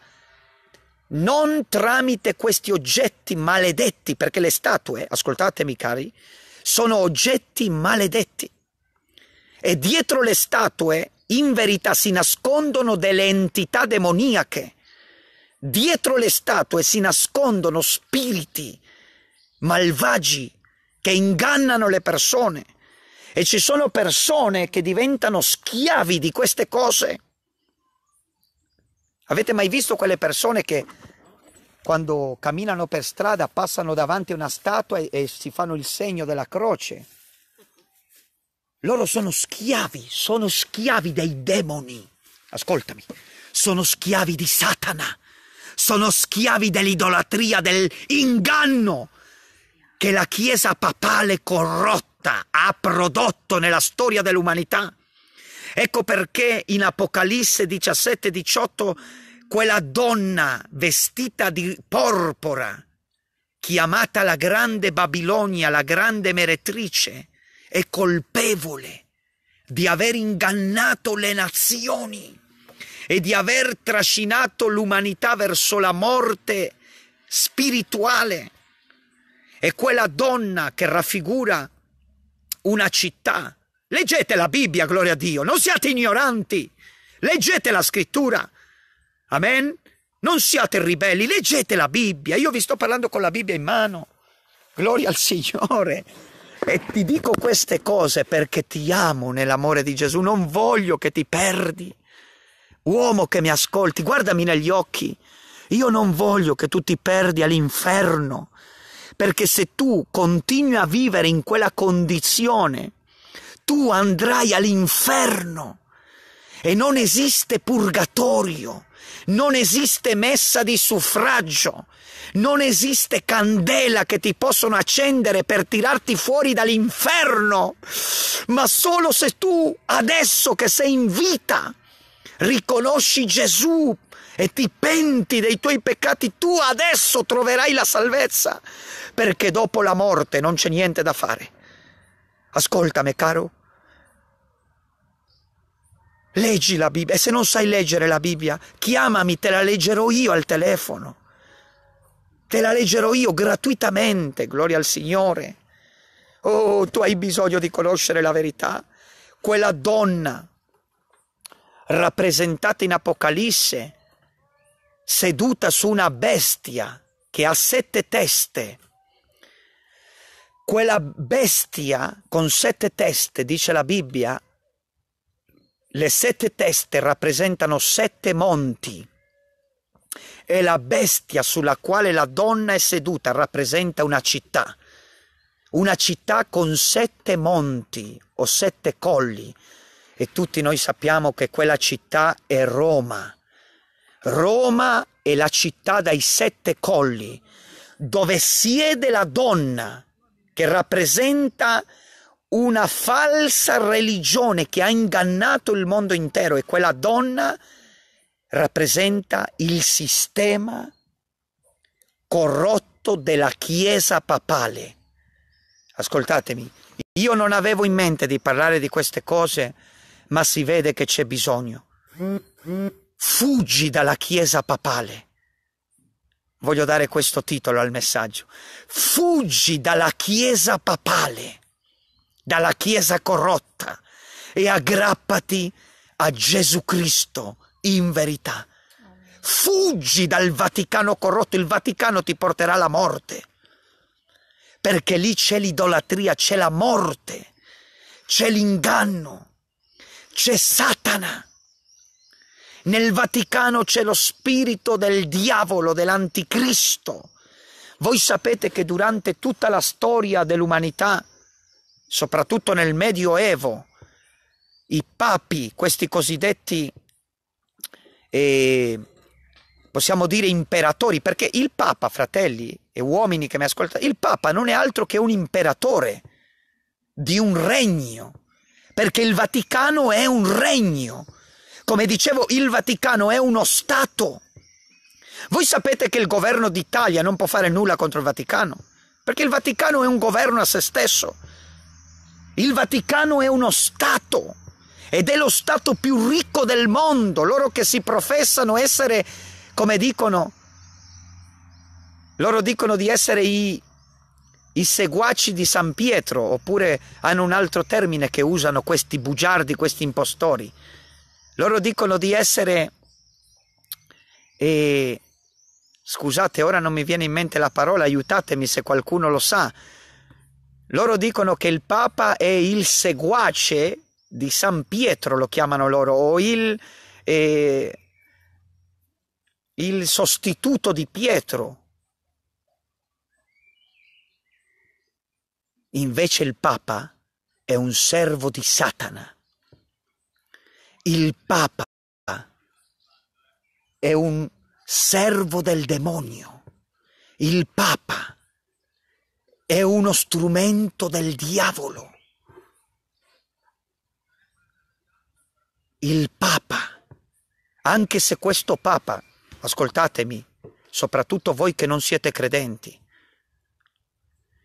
non tramite questi oggetti maledetti, perché le statue, ascoltatemi cari, sono oggetti maledetti. E dietro le statue, in verità, si nascondono delle entità demoniache. Dietro le statue si nascondono spiriti malvagi che ingannano le persone. E ci sono persone che diventano schiavi di queste cose Avete mai visto quelle persone che quando camminano per strada passano davanti a una statua e, e si fanno il segno della croce? Loro sono schiavi, sono schiavi dei demoni. Ascoltami, sono schiavi di Satana, sono schiavi dell'idolatria, dell'inganno che la Chiesa papale corrotta ha prodotto nella storia dell'umanità. Ecco perché in Apocalisse 17-18 quella donna vestita di porpora, chiamata la grande Babilonia, la grande meretrice, è colpevole di aver ingannato le nazioni e di aver trascinato l'umanità verso la morte spirituale. E quella donna che raffigura una città. Leggete la Bibbia, gloria a Dio, non siate ignoranti. Leggete la scrittura. Amen? Non siate ribelli, leggete la Bibbia. Io vi sto parlando con la Bibbia in mano. Gloria al Signore. E ti dico queste cose perché ti amo nell'amore di Gesù. Non voglio che ti perdi. Uomo che mi ascolti, guardami negli occhi. Io non voglio che tu ti perdi all'inferno. Perché se tu continui a vivere in quella condizione, tu andrai all'inferno. E non esiste purgatorio non esiste messa di suffragio, non esiste candela che ti possono accendere per tirarti fuori dall'inferno, ma solo se tu, adesso che sei in vita, riconosci Gesù e ti penti dei tuoi peccati, tu adesso troverai la salvezza, perché dopo la morte non c'è niente da fare. Ascoltami, caro, Leggi la Bibbia e se non sai leggere la Bibbia, chiamami, te la leggerò io al telefono. Te la leggerò io gratuitamente, gloria al Signore. Oh, tu hai bisogno di conoscere la verità. Quella donna rappresentata in Apocalisse, seduta su una bestia che ha sette teste. Quella bestia con sette teste, dice la Bibbia, le sette teste rappresentano sette monti e la bestia sulla quale la donna è seduta rappresenta una città, una città con sette monti o sette colli e tutti noi sappiamo che quella città è Roma. Roma è la città dai sette colli dove siede la donna che rappresenta una falsa religione che ha ingannato il mondo intero e quella donna rappresenta il sistema corrotto della Chiesa papale. Ascoltatemi, io non avevo in mente di parlare di queste cose, ma si vede che c'è bisogno. Fuggi dalla Chiesa papale. Voglio dare questo titolo al messaggio. Fuggi dalla Chiesa papale dalla Chiesa corrotta e aggrappati a Gesù Cristo in verità. Fuggi dal Vaticano corrotto, il Vaticano ti porterà alla morte, perché lì c'è l'idolatria, c'è la morte, c'è l'inganno, c'è Satana. Nel Vaticano c'è lo spirito del diavolo, dell'anticristo. Voi sapete che durante tutta la storia dell'umanità soprattutto nel Medioevo, i papi, questi cosiddetti, eh, possiamo dire, imperatori, perché il Papa, fratelli e uomini che mi ascoltano, il Papa non è altro che un imperatore di un regno, perché il Vaticano è un regno. Come dicevo, il Vaticano è uno Stato. Voi sapete che il governo d'Italia non può fare nulla contro il Vaticano, perché il Vaticano è un governo a se stesso il Vaticano è uno Stato ed è lo Stato più ricco del mondo, loro che si professano essere, come dicono, loro dicono di essere i, i seguaci di San Pietro, oppure hanno un altro termine che usano questi bugiardi, questi impostori. Loro dicono di essere... Eh, scusate, ora non mi viene in mente la parola, aiutatemi se qualcuno lo sa loro dicono che il Papa è il seguace di San Pietro, lo chiamano loro, o il, eh, il sostituto di Pietro. Invece il Papa è un servo di Satana. Il Papa è un servo del demonio. Il Papa è uno strumento del diavolo. Il Papa, anche se questo Papa, ascoltatemi, soprattutto voi che non siete credenti,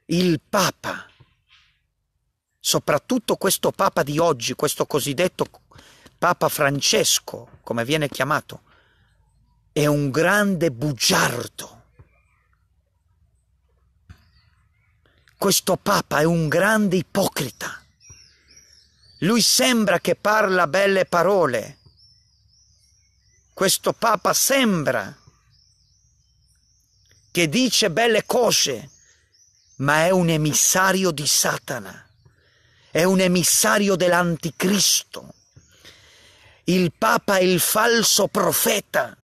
il Papa, soprattutto questo Papa di oggi, questo cosiddetto Papa Francesco, come viene chiamato, è un grande bugiardo questo Papa è un grande ipocrita. Lui sembra che parla belle parole. Questo Papa sembra che dice belle cose, ma è un emissario di Satana, è un emissario dell'anticristo. Il Papa è il falso profeta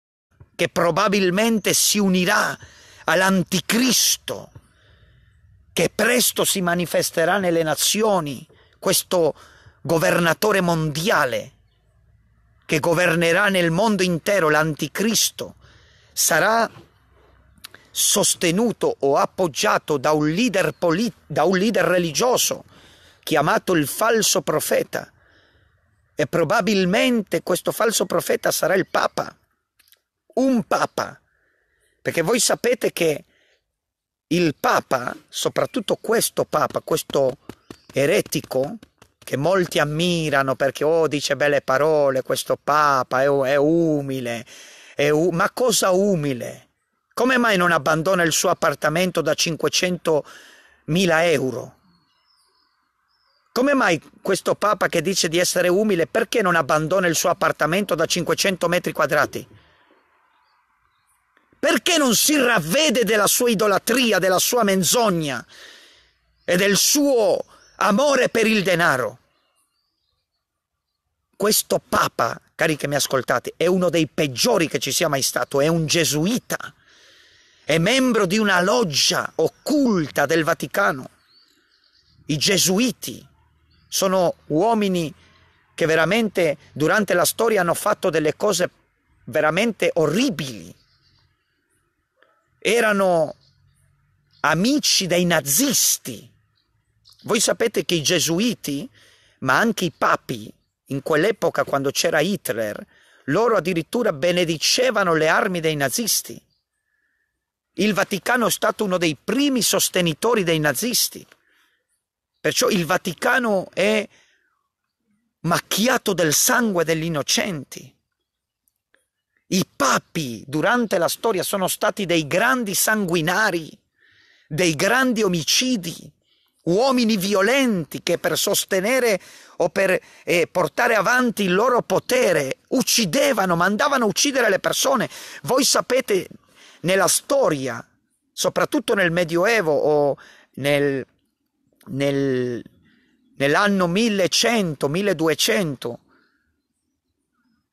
che probabilmente si unirà all'anticristo che presto si manifesterà nelle nazioni, questo governatore mondiale che governerà nel mondo intero, l'anticristo, sarà sostenuto o appoggiato da un leader, polit- da un leader religioso chiamato il falso profeta e probabilmente questo falso profeta sarà il Papa, un Papa, perché voi sapete che il Papa, soprattutto questo Papa, questo eretico, che molti ammirano perché oh, dice belle parole, questo Papa è, oh, è umile, è ma cosa umile? Come mai non abbandona il suo appartamento da 500.000 euro? Come mai questo Papa che dice di essere umile, perché non abbandona il suo appartamento da 500 metri quadrati? Perché non si ravvede della sua idolatria, della sua menzogna e del suo amore per il denaro? Questo Papa, cari che mi ascoltate, è uno dei peggiori che ci sia mai stato, è un gesuita, è membro di una loggia occulta del Vaticano. I gesuiti sono uomini che veramente durante la storia hanno fatto delle cose veramente orribili erano amici dei nazisti. Voi sapete che i gesuiti, ma anche i papi, in quell'epoca quando c'era Hitler, loro addirittura benedicevano le armi dei nazisti. Il Vaticano è stato uno dei primi sostenitori dei nazisti. Perciò il Vaticano è macchiato del sangue degli innocenti. I papi durante la storia sono stati dei grandi sanguinari, dei grandi omicidi, uomini violenti che per sostenere o per eh, portare avanti il loro potere uccidevano, mandavano a uccidere le persone. Voi sapete nella storia, soprattutto nel Medioevo o nel, nel, nell'anno 1100, 1200,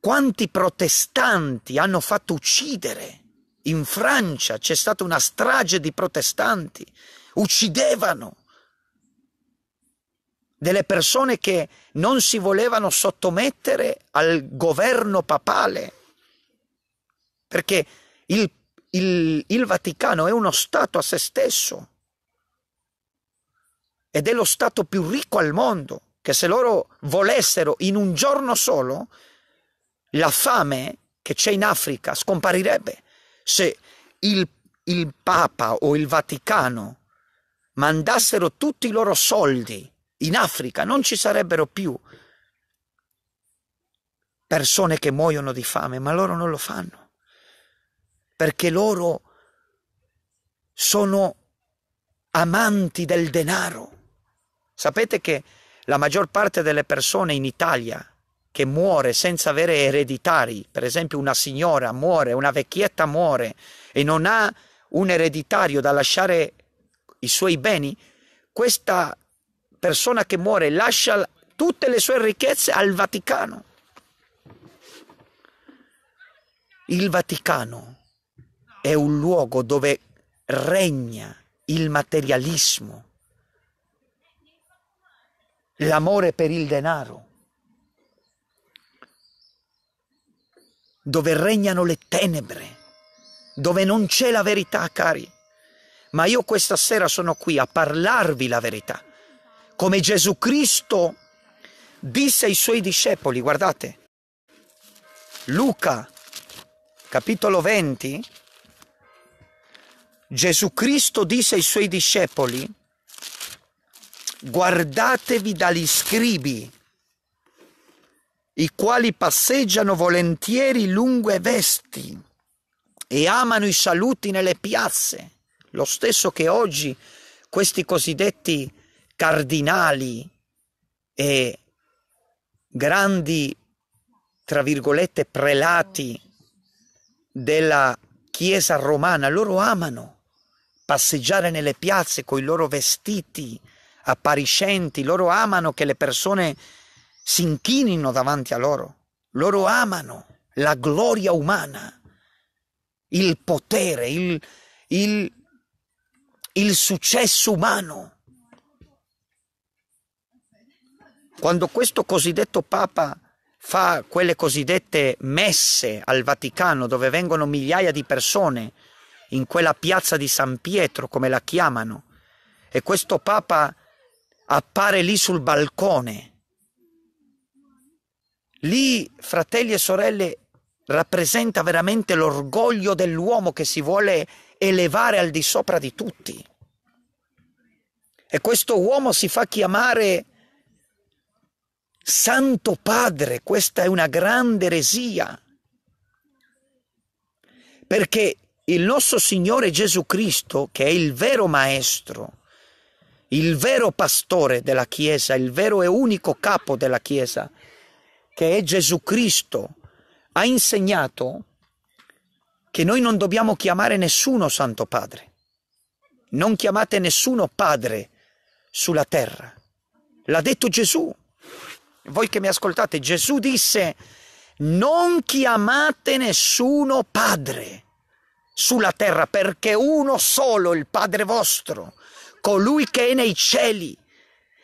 quanti protestanti hanno fatto uccidere. In Francia c'è stata una strage di protestanti, uccidevano delle persone che non si volevano sottomettere al governo papale, perché il, il, il Vaticano è uno Stato a se stesso ed è lo Stato più ricco al mondo, che se loro volessero in un giorno solo la fame che c'è in Africa scomparirebbe se il, il Papa o il Vaticano mandassero tutti i loro soldi in Africa, non ci sarebbero più persone che muoiono di fame, ma loro non lo fanno, perché loro sono amanti del denaro. Sapete che la maggior parte delle persone in Italia che muore senza avere ereditari, per esempio una signora muore, una vecchietta muore e non ha un ereditario da lasciare i suoi beni, questa persona che muore lascia tutte le sue ricchezze al Vaticano. Il Vaticano è un luogo dove regna il materialismo, l'amore per il denaro dove regnano le tenebre, dove non c'è la verità, cari. Ma io questa sera sono qui a parlarvi la verità, come Gesù Cristo disse ai suoi discepoli, guardate, Luca capitolo 20, Gesù Cristo disse ai suoi discepoli, guardatevi dagli scribi i quali passeggiano volentieri lunghe vesti e amano i saluti nelle piazze, lo stesso che oggi questi cosiddetti cardinali e grandi, tra virgolette, prelati della Chiesa romana, loro amano passeggiare nelle piazze con i loro vestiti appariscenti, loro amano che le persone si inchinino davanti a loro. Loro amano la gloria umana, il potere, il, il, il successo umano. Quando questo cosiddetto Papa fa quelle cosiddette messe al Vaticano dove vengono migliaia di persone in quella piazza di San Pietro, come la chiamano, e questo Papa appare lì sul balcone Lì, fratelli e sorelle, rappresenta veramente l'orgoglio dell'uomo che si vuole elevare al di sopra di tutti. E questo uomo si fa chiamare Santo Padre, questa è una grande eresia, perché il nostro Signore Gesù Cristo, che è il vero Maestro, il vero pastore della Chiesa, il vero e unico capo della Chiesa, che è Gesù Cristo, ha insegnato che noi non dobbiamo chiamare nessuno Santo Padre. Non chiamate nessuno Padre sulla terra. L'ha detto Gesù. Voi che mi ascoltate, Gesù disse, non chiamate nessuno Padre sulla terra perché uno solo, il Padre vostro, colui che è nei cieli,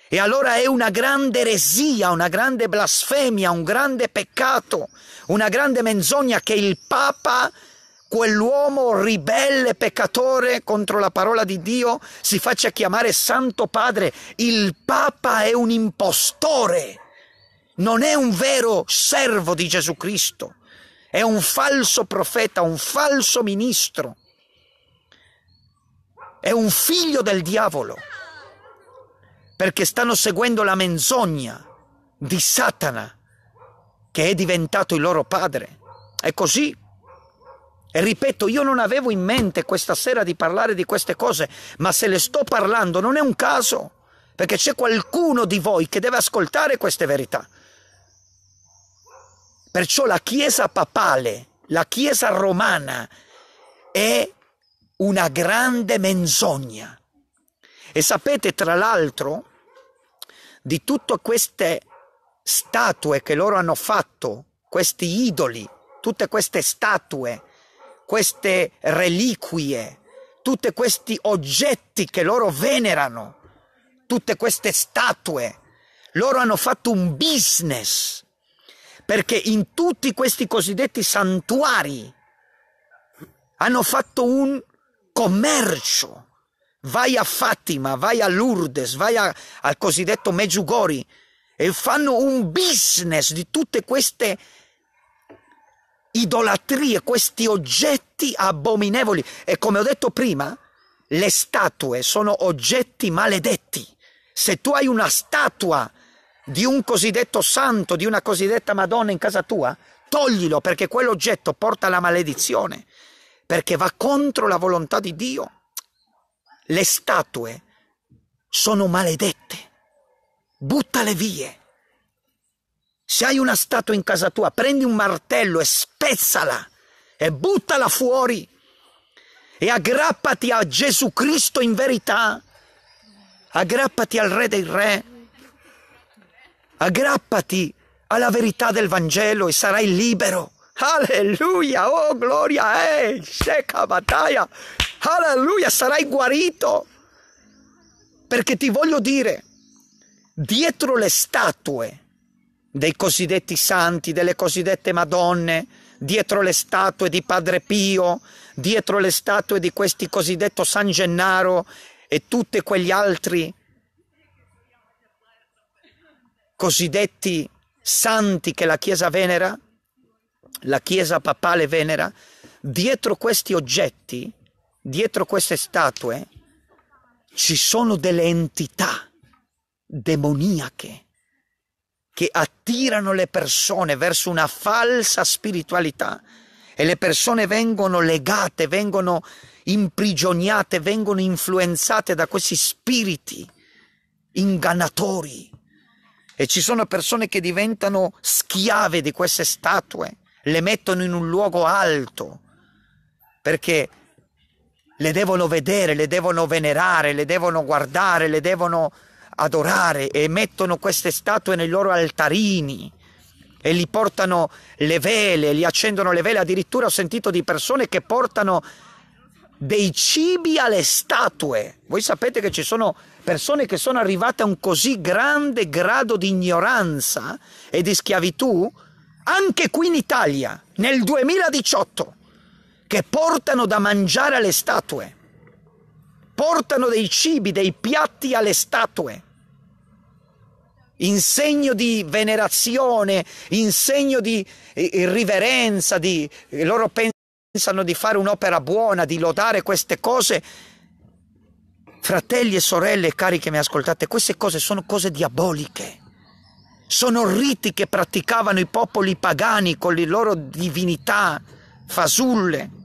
e allora è una grande eresia, una grande blasfemia, un grande peccato, una grande menzogna che il Papa, quell'uomo ribelle, peccatore contro la parola di Dio, si faccia chiamare Santo Padre. Il Papa è un impostore, non è un vero servo di Gesù Cristo, è un falso profeta, un falso ministro, è un figlio del diavolo perché stanno seguendo la menzogna di Satana che è diventato il loro padre. È così. E ripeto, io non avevo in mente questa sera di parlare di queste cose, ma se le sto parlando non è un caso, perché c'è qualcuno di voi che deve ascoltare queste verità. Perciò la Chiesa papale, la Chiesa romana, è una grande menzogna e sapete tra l'altro di tutte queste statue che loro hanno fatto, questi idoli, tutte queste statue, queste reliquie, tutti questi oggetti che loro venerano, tutte queste statue, loro hanno fatto un business, perché in tutti questi cosiddetti santuari hanno fatto un commercio vai a Fatima, vai a Lourdes, vai a, al cosiddetto Meggiugori e fanno un business di tutte queste idolatrie, questi oggetti abominevoli. E come ho detto prima, le statue sono oggetti maledetti. Se tu hai una statua di un cosiddetto santo, di una cosiddetta Madonna in casa tua, toglilo perché quell'oggetto porta la maledizione, perché va contro la volontà di Dio le statue sono maledette, buttale via. Se hai una statua in casa tua, prendi un martello e spezzala e buttala fuori e aggrappati a Gesù Cristo in verità, aggrappati al Re dei Re, aggrappati alla verità del Vangelo e sarai libero. Alleluia, oh gloria, eh, secca battaglia. Alleluia, sarai guarito. Perché ti voglio dire, dietro le statue dei cosiddetti santi, delle cosiddette madonne, dietro le statue di Padre Pio, dietro le statue di questi cosiddetti San Gennaro e tutti quegli altri cosiddetti santi che la Chiesa venera, la Chiesa papale venera, dietro questi oggetti dietro queste statue ci sono delle entità demoniache che attirano le persone verso una falsa spiritualità e le persone vengono legate, vengono imprigioniate, vengono influenzate da questi spiriti ingannatori. E ci sono persone che diventano schiave di queste statue, le mettono in un luogo alto, perché le devono vedere, le devono venerare, le devono guardare, le devono adorare e mettono queste statue nei loro altarini e li portano le vele, li accendono le vele, addirittura ho sentito di persone che portano dei cibi alle statue. Voi sapete che ci sono persone che sono arrivate a un così grande grado di ignoranza e di schiavitù anche qui in Italia nel 2018 che portano da mangiare alle statue, portano dei cibi, dei piatti alle statue, in segno di venerazione, in segno di eh, eh, riverenza, di, eh, loro pensano di fare un'opera buona, di lodare queste cose. Fratelli e sorelle, cari che mi ascoltate, queste cose sono cose diaboliche. Sono riti che praticavano i popoli pagani con le loro divinità fasulle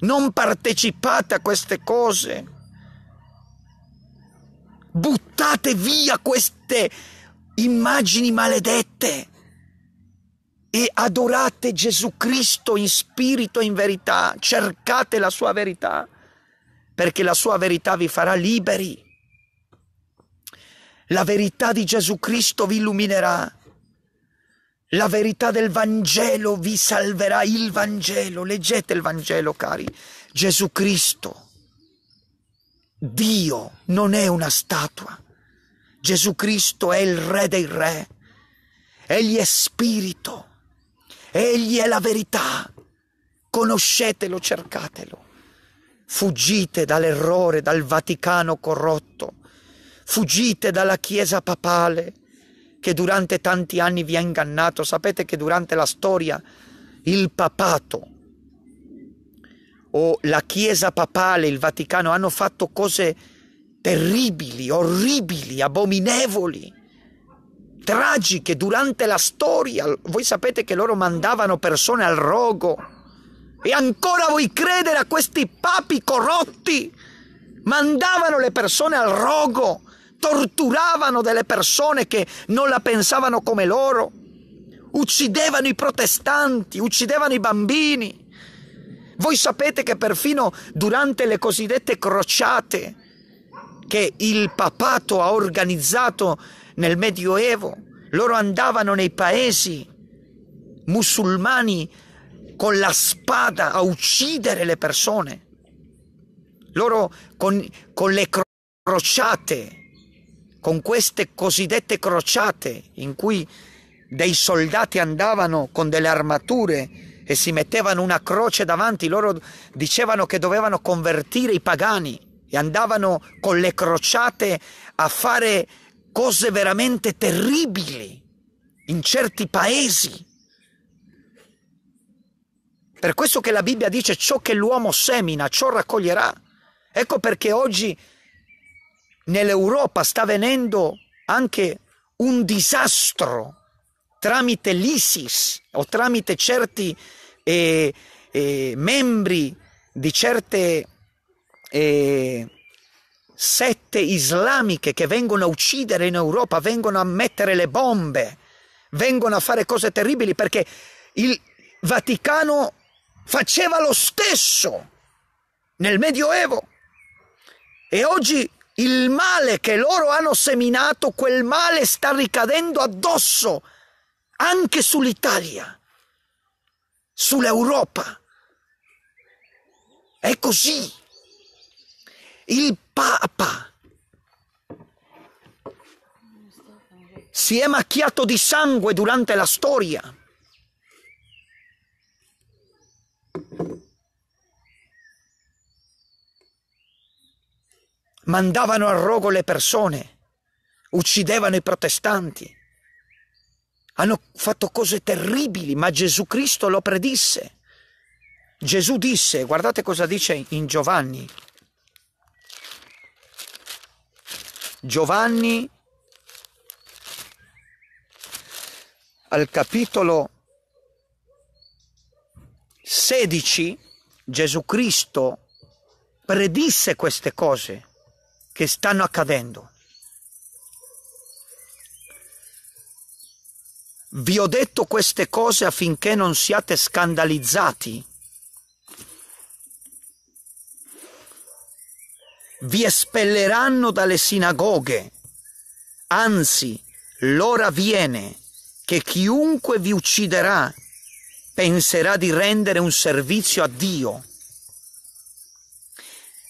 non partecipate a queste cose, buttate via queste immagini maledette e adorate Gesù Cristo in spirito e in verità, cercate la sua verità, perché la sua verità vi farà liberi. La verità di Gesù Cristo vi illuminerà la verità del Vangelo vi salverà, il Vangelo, leggete il Vangelo cari, Gesù Cristo, Dio non è una statua, Gesù Cristo è il Re dei Re, Egli è spirito, Egli è la verità, conoscetelo, cercatelo, fuggite dall'errore, dal Vaticano corrotto, fuggite dalla Chiesa papale, che durante tanti anni vi ha ingannato, sapete che durante la storia il papato o la Chiesa papale, il Vaticano hanno fatto cose terribili, orribili, abominevoli, tragiche durante la storia. Voi sapete che loro mandavano persone al rogo e ancora voi credere a questi papi corrotti? Mandavano le persone al rogo torturavano delle persone che non la pensavano come loro, uccidevano i protestanti, uccidevano i bambini. Voi sapete che perfino durante le cosiddette crociate che il papato ha organizzato nel Medioevo, loro andavano nei paesi musulmani con la spada a uccidere le persone. Loro con, con le crociate con queste cosiddette crociate in cui dei soldati andavano con delle armature e si mettevano una croce davanti, loro dicevano che dovevano convertire i pagani e andavano con le crociate a fare cose veramente terribili in certi paesi. Per questo che la Bibbia dice ciò che l'uomo semina, ciò raccoglierà. Ecco perché oggi nell'Europa sta avvenendo anche un disastro tramite l'ISIS o tramite certi eh, eh, membri di certe eh, sette islamiche che vengono a uccidere in Europa, vengono a mettere le bombe, vengono a fare cose terribili perché il Vaticano faceva lo stesso nel Medioevo e oggi il male che loro hanno seminato, quel male sta ricadendo addosso anche sull'Italia, sull'Europa. È così. Il Papa si è macchiato di sangue durante la storia. mandavano a rogo le persone, uccidevano i protestanti, hanno fatto cose terribili, ma Gesù Cristo lo predisse. Gesù disse, guardate cosa dice in Giovanni, Giovanni al capitolo 16 Gesù Cristo predisse queste cose che stanno accadendo. Vi ho detto queste cose affinché non siate scandalizzati. Vi espelleranno dalle sinagoghe. Anzi, l'ora viene che chiunque vi ucciderà penserà di rendere un servizio a Dio.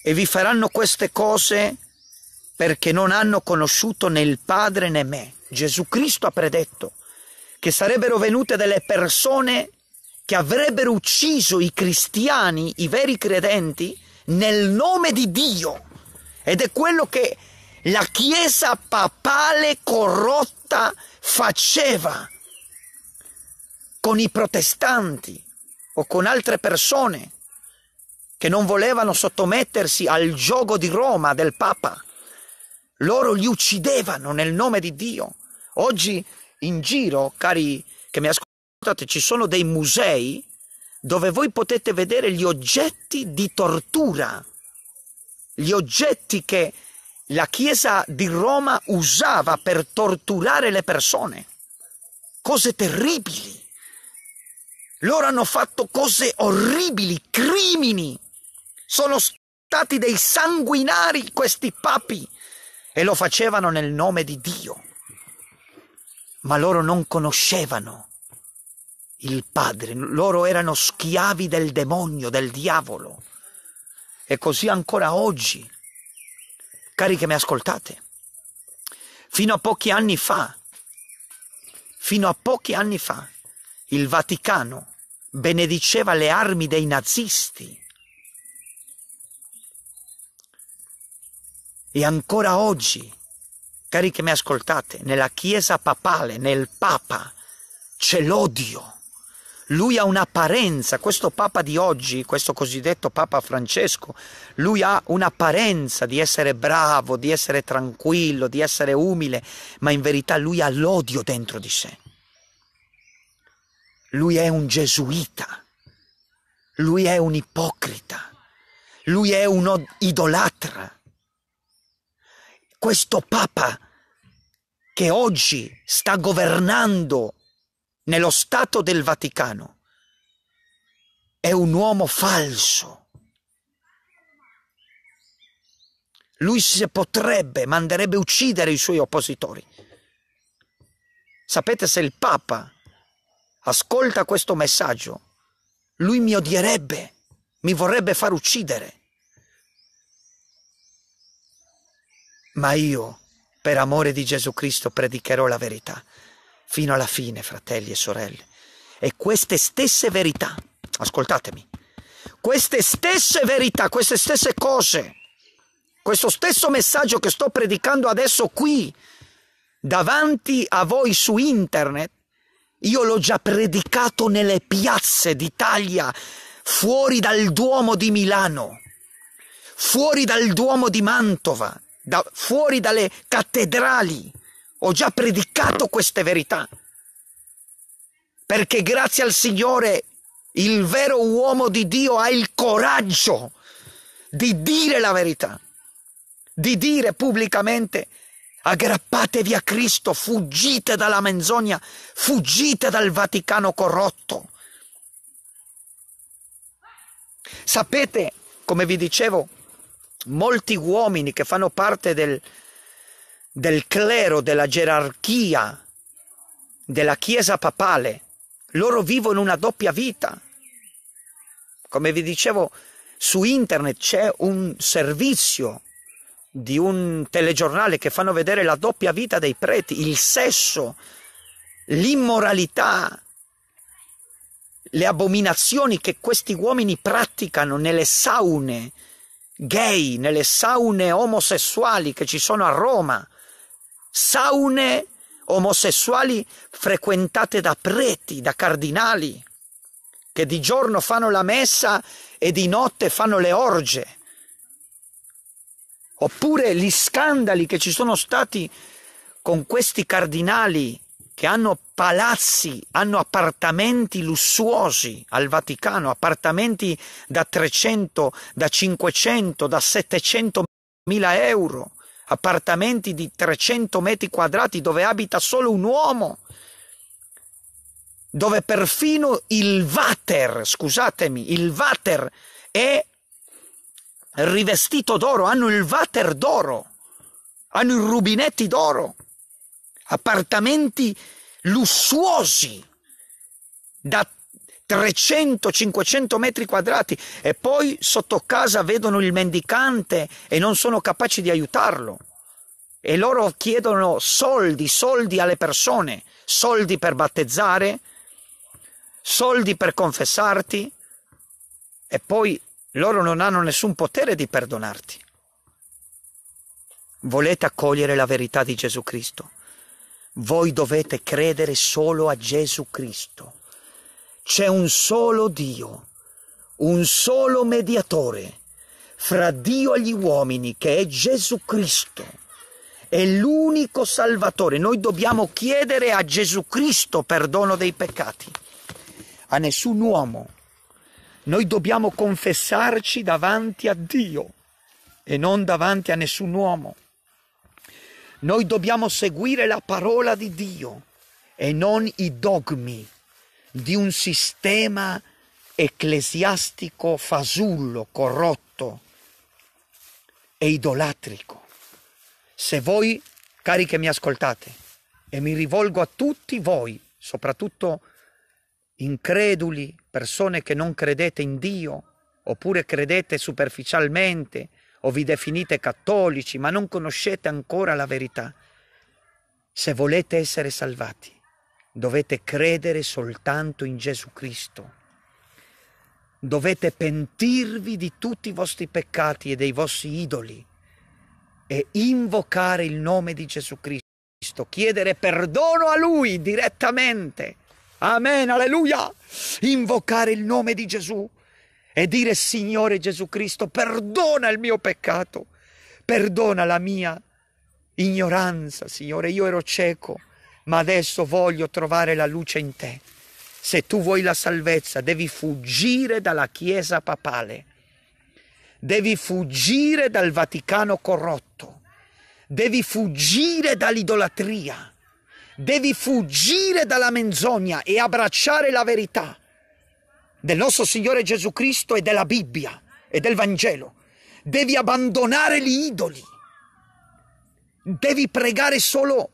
E vi faranno queste cose perché non hanno conosciuto né il Padre né me. Gesù Cristo ha predetto che sarebbero venute delle persone che avrebbero ucciso i cristiani, i veri credenti, nel nome di Dio. Ed è quello che la Chiesa papale corrotta faceva con i protestanti o con altre persone che non volevano sottomettersi al gioco di Roma del Papa. Loro li uccidevano nel nome di Dio. Oggi in giro, cari che mi ascoltate, ci sono dei musei dove voi potete vedere gli oggetti di tortura, gli oggetti che la Chiesa di Roma usava per torturare le persone, cose terribili. Loro hanno fatto cose orribili, crimini. Sono stati dei sanguinari questi papi e lo facevano nel nome di Dio, ma loro non conoscevano il Padre, loro erano schiavi del demonio, del diavolo. E così ancora oggi, cari che mi ascoltate, fino a pochi anni fa, fino a pochi anni fa, il Vaticano benediceva le armi dei nazisti E ancora oggi, cari che mi ascoltate, nella Chiesa papale, nel Papa, c'è l'odio. Lui ha un'apparenza, questo Papa di oggi, questo cosiddetto Papa Francesco, lui ha un'apparenza di essere bravo, di essere tranquillo, di essere umile, ma in verità lui ha l'odio dentro di sé. Lui è un gesuita, lui è un ipocrita, lui è un idolatra, questo Papa che oggi sta governando nello Stato del Vaticano è un uomo falso. Lui se potrebbe, manderebbe uccidere i suoi oppositori. Sapete se il Papa ascolta questo messaggio, lui mi odierebbe, mi vorrebbe far uccidere. ma io, per amore di Gesù Cristo, predicherò la verità, fino alla fine, fratelli e sorelle. E queste stesse verità, ascoltatemi, queste stesse verità, queste stesse cose, questo stesso messaggio che sto predicando adesso qui, davanti a voi su internet, io l'ho già predicato nelle piazze d'Italia, fuori dal Duomo di Milano, fuori dal Duomo di Mantova, da, fuori dalle cattedrali. Ho già predicato queste verità. Perché grazie al Signore il vero uomo di Dio ha il coraggio di dire la verità, di dire pubblicamente aggrappatevi a Cristo, fuggite dalla menzogna, fuggite dal Vaticano corrotto. Sapete, come vi dicevo, molti uomini che fanno parte del, del clero, della gerarchia, della chiesa papale, loro vivono una doppia vita. Come vi dicevo, su internet c'è un servizio di un telegiornale che fanno vedere la doppia vita dei preti, il sesso, l'immoralità, le abominazioni che questi uomini praticano nelle saune, gay, nelle saune omosessuali che ci sono a Roma, saune omosessuali frequentate da preti, da cardinali, che di giorno fanno la messa e di notte fanno le orge. Oppure gli scandali che ci sono stati con questi cardinali che hanno palazzi, hanno appartamenti lussuosi al Vaticano, appartamenti da 300, da 500, da 700 mila euro, appartamenti di 300 metri quadrati dove abita solo un uomo, dove perfino il water, scusatemi, il water è rivestito d'oro, hanno il water d'oro, hanno i rubinetti d'oro appartamenti lussuosi da 300-500 metri quadrati e poi sotto casa vedono il mendicante e non sono capaci di aiutarlo. E loro chiedono soldi, soldi alle persone, soldi per battezzare, soldi per confessarti e poi loro non hanno nessun potere di perdonarti. Volete accogliere la verità di Gesù Cristo? Voi dovete credere solo a Gesù Cristo. C'è un solo Dio, un solo mediatore fra Dio e gli uomini, che è Gesù Cristo. È l'unico Salvatore. Noi dobbiamo chiedere a Gesù Cristo perdono dei peccati, a nessun uomo. Noi dobbiamo confessarci davanti a Dio e non davanti a nessun uomo. Noi dobbiamo seguire la parola di Dio e non i dogmi di un sistema ecclesiastico fasullo, corrotto e idolatrico. Se voi, cari che mi ascoltate, e mi rivolgo a tutti voi, soprattutto increduli, persone che non credete in Dio, oppure credete superficialmente, o vi definite cattolici, ma non conoscete ancora la verità. Se volete essere salvati, dovete credere soltanto in Gesù Cristo. Dovete pentirvi di tutti i vostri peccati e dei vostri idoli e invocare il nome di Gesù Cristo, chiedere perdono a Lui direttamente. Amen, alleluia! Invocare il nome di Gesù e dire Signore Gesù Cristo, perdona il mio peccato, perdona la mia ignoranza, Signore, io ero cieco, ma adesso voglio trovare la luce in te. Se tu vuoi la salvezza, devi fuggire dalla Chiesa papale, devi fuggire dal Vaticano corrotto, devi fuggire dall'idolatria, devi fuggire dalla menzogna e abbracciare la verità del nostro Signore Gesù Cristo e della Bibbia e del Vangelo. Devi abbandonare gli idoli. Devi pregare solo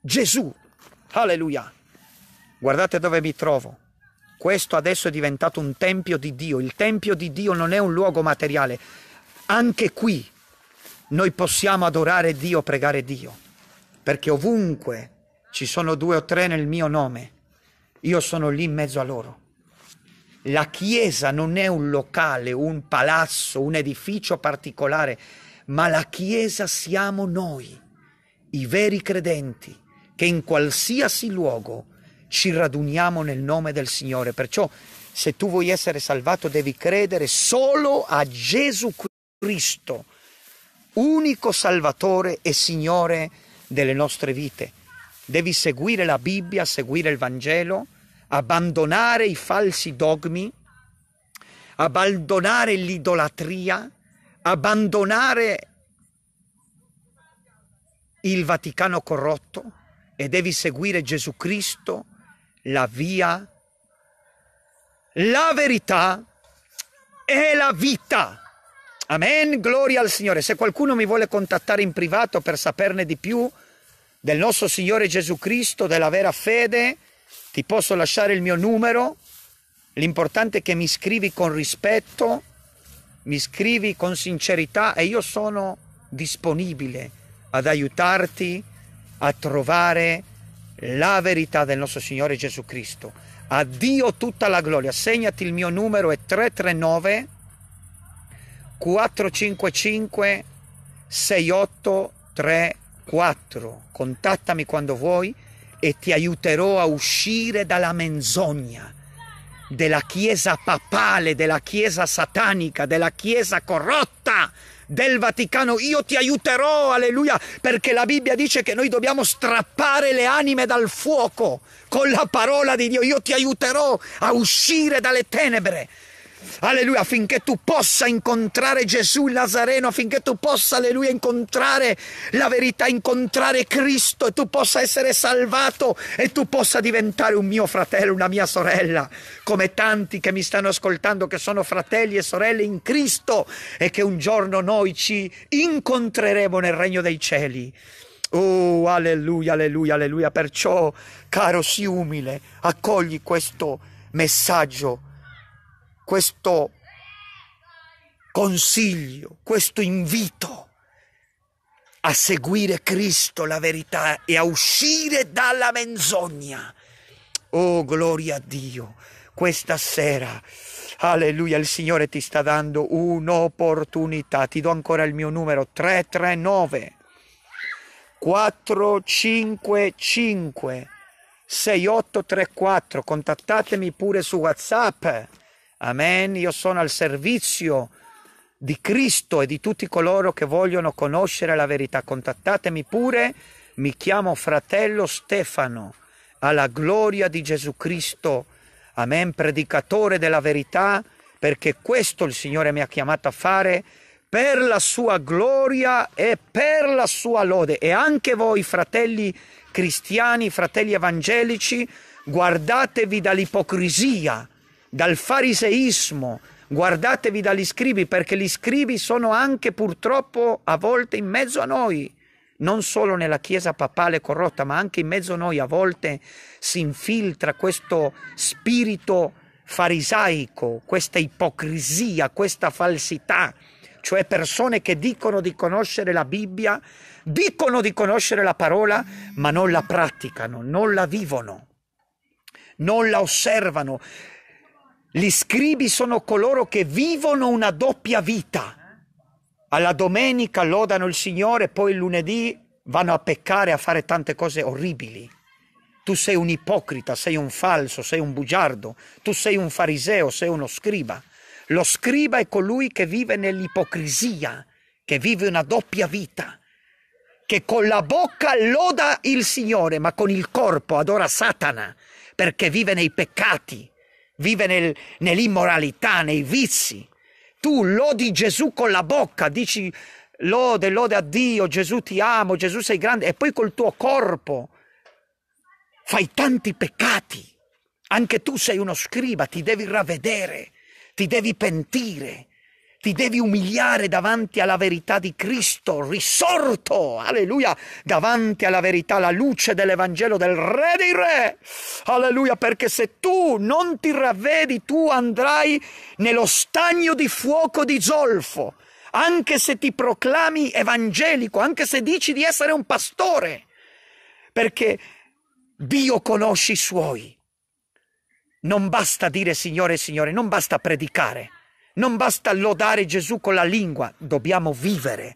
Gesù. Alleluia. Guardate dove mi trovo. Questo adesso è diventato un tempio di Dio. Il tempio di Dio non è un luogo materiale. Anche qui noi possiamo adorare Dio, pregare Dio. Perché ovunque ci sono due o tre nel mio nome, io sono lì in mezzo a loro. La Chiesa non è un locale, un palazzo, un edificio particolare, ma la Chiesa siamo noi, i veri credenti, che in qualsiasi luogo ci raduniamo nel nome del Signore. Perciò se tu vuoi essere salvato devi credere solo a Gesù Cristo, unico Salvatore e Signore delle nostre vite. Devi seguire la Bibbia, seguire il Vangelo abbandonare i falsi dogmi, abbandonare l'idolatria, abbandonare il Vaticano corrotto e devi seguire Gesù Cristo, la via, la verità e la vita. Amen, gloria al Signore. Se qualcuno mi vuole contattare in privato per saperne di più del nostro Signore Gesù Cristo, della vera fede, ti posso lasciare il mio numero, l'importante è che mi scrivi con rispetto, mi scrivi con sincerità e io sono disponibile ad aiutarti a trovare la verità del nostro Signore Gesù Cristo. A Dio tutta la gloria. Segnati il mio numero è 339 455 6834. Contattami quando vuoi e ti aiuterò a uscire dalla menzogna della Chiesa papale, della Chiesa satanica, della Chiesa corrotta del Vaticano. Io ti aiuterò, alleluia, perché la Bibbia dice che noi dobbiamo strappare le anime dal fuoco con la parola di Dio. Io ti aiuterò a uscire dalle tenebre alleluia, affinché tu possa incontrare Gesù il Nazareno, affinché tu possa, alleluia, incontrare la verità, incontrare Cristo e tu possa essere salvato e tu possa diventare un mio fratello, una mia sorella, come tanti che mi stanno ascoltando che sono fratelli e sorelle in Cristo e che un giorno noi ci incontreremo nel regno dei cieli. Oh, alleluia, alleluia, alleluia. Perciò, caro, sii umile, accogli questo messaggio questo consiglio, questo invito a seguire Cristo, la verità, e a uscire dalla menzogna. Oh, gloria a Dio, questa sera. Alleluia, il Signore ti sta dando un'opportunità. Ti do ancora il mio numero 339 455 6834. Contattatemi pure su WhatsApp. Amen. Io sono al servizio di Cristo e di tutti coloro che vogliono conoscere la verità. Contattatemi pure. Mi chiamo fratello Stefano, alla gloria di Gesù Cristo. Amen, predicatore della verità, perché questo il Signore mi ha chiamato a fare per la sua gloria e per la sua lode. E anche voi, fratelli cristiani, fratelli evangelici, guardatevi dall'ipocrisia dal fariseismo, guardatevi dagli scribi perché gli scribi sono anche purtroppo a volte in mezzo a noi, non solo nella Chiesa papale corrotta, ma anche in mezzo a noi a volte si infiltra questo spirito farisaico, questa ipocrisia, questa falsità, cioè persone che dicono di conoscere la Bibbia, dicono di conoscere la parola, ma non la praticano, non la vivono, non la osservano gli scribi sono coloro che vivono una doppia vita. Alla domenica lodano il Signore, poi il lunedì vanno a peccare, a fare tante cose orribili. Tu sei un ipocrita, sei un falso, sei un bugiardo, tu sei un fariseo, sei uno scriba. Lo scriba è colui che vive nell'ipocrisia, che vive una doppia vita, che con la bocca loda il Signore, ma con il corpo adora Satana, perché vive nei peccati vive nel, nell'immoralità, nei vizi. Tu lodi Gesù con la bocca, dici lode, lode a Dio, Gesù ti amo, Gesù sei grande, e poi col tuo corpo fai tanti peccati. Anche tu sei uno scriba, ti devi ravvedere, ti devi pentire, ti devi umiliare davanti alla verità di Cristo risorto, alleluia, davanti alla verità, la luce dell'Evangelo del Re dei Re, alleluia, perché se tu non ti ravvedi tu andrai nello stagno di fuoco di zolfo, anche se ti proclami evangelico, anche se dici di essere un pastore, perché Dio conosce i suoi. Non basta dire Signore, e Signore, non basta predicare non basta lodare Gesù con la lingua, dobbiamo vivere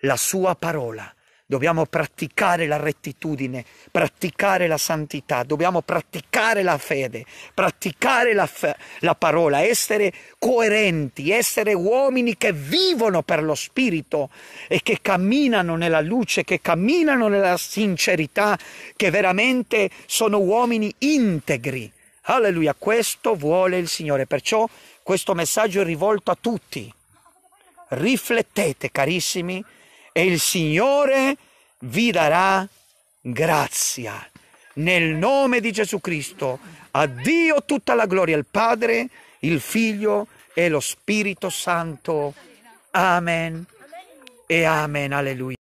la sua parola, dobbiamo praticare la rettitudine, praticare la santità, dobbiamo praticare la fede, praticare la, fe- la parola, essere coerenti, essere uomini che vivono per lo Spirito e che camminano nella luce, che camminano nella sincerità, che veramente sono uomini integri. Alleluia, questo vuole il Signore, perciò questo messaggio è rivolto a tutti. Riflettete, carissimi, e il Signore vi darà grazia. Nel nome di Gesù Cristo, a Dio tutta la gloria, il Padre, il Figlio e lo Spirito Santo. Amen. E amen, alleluia.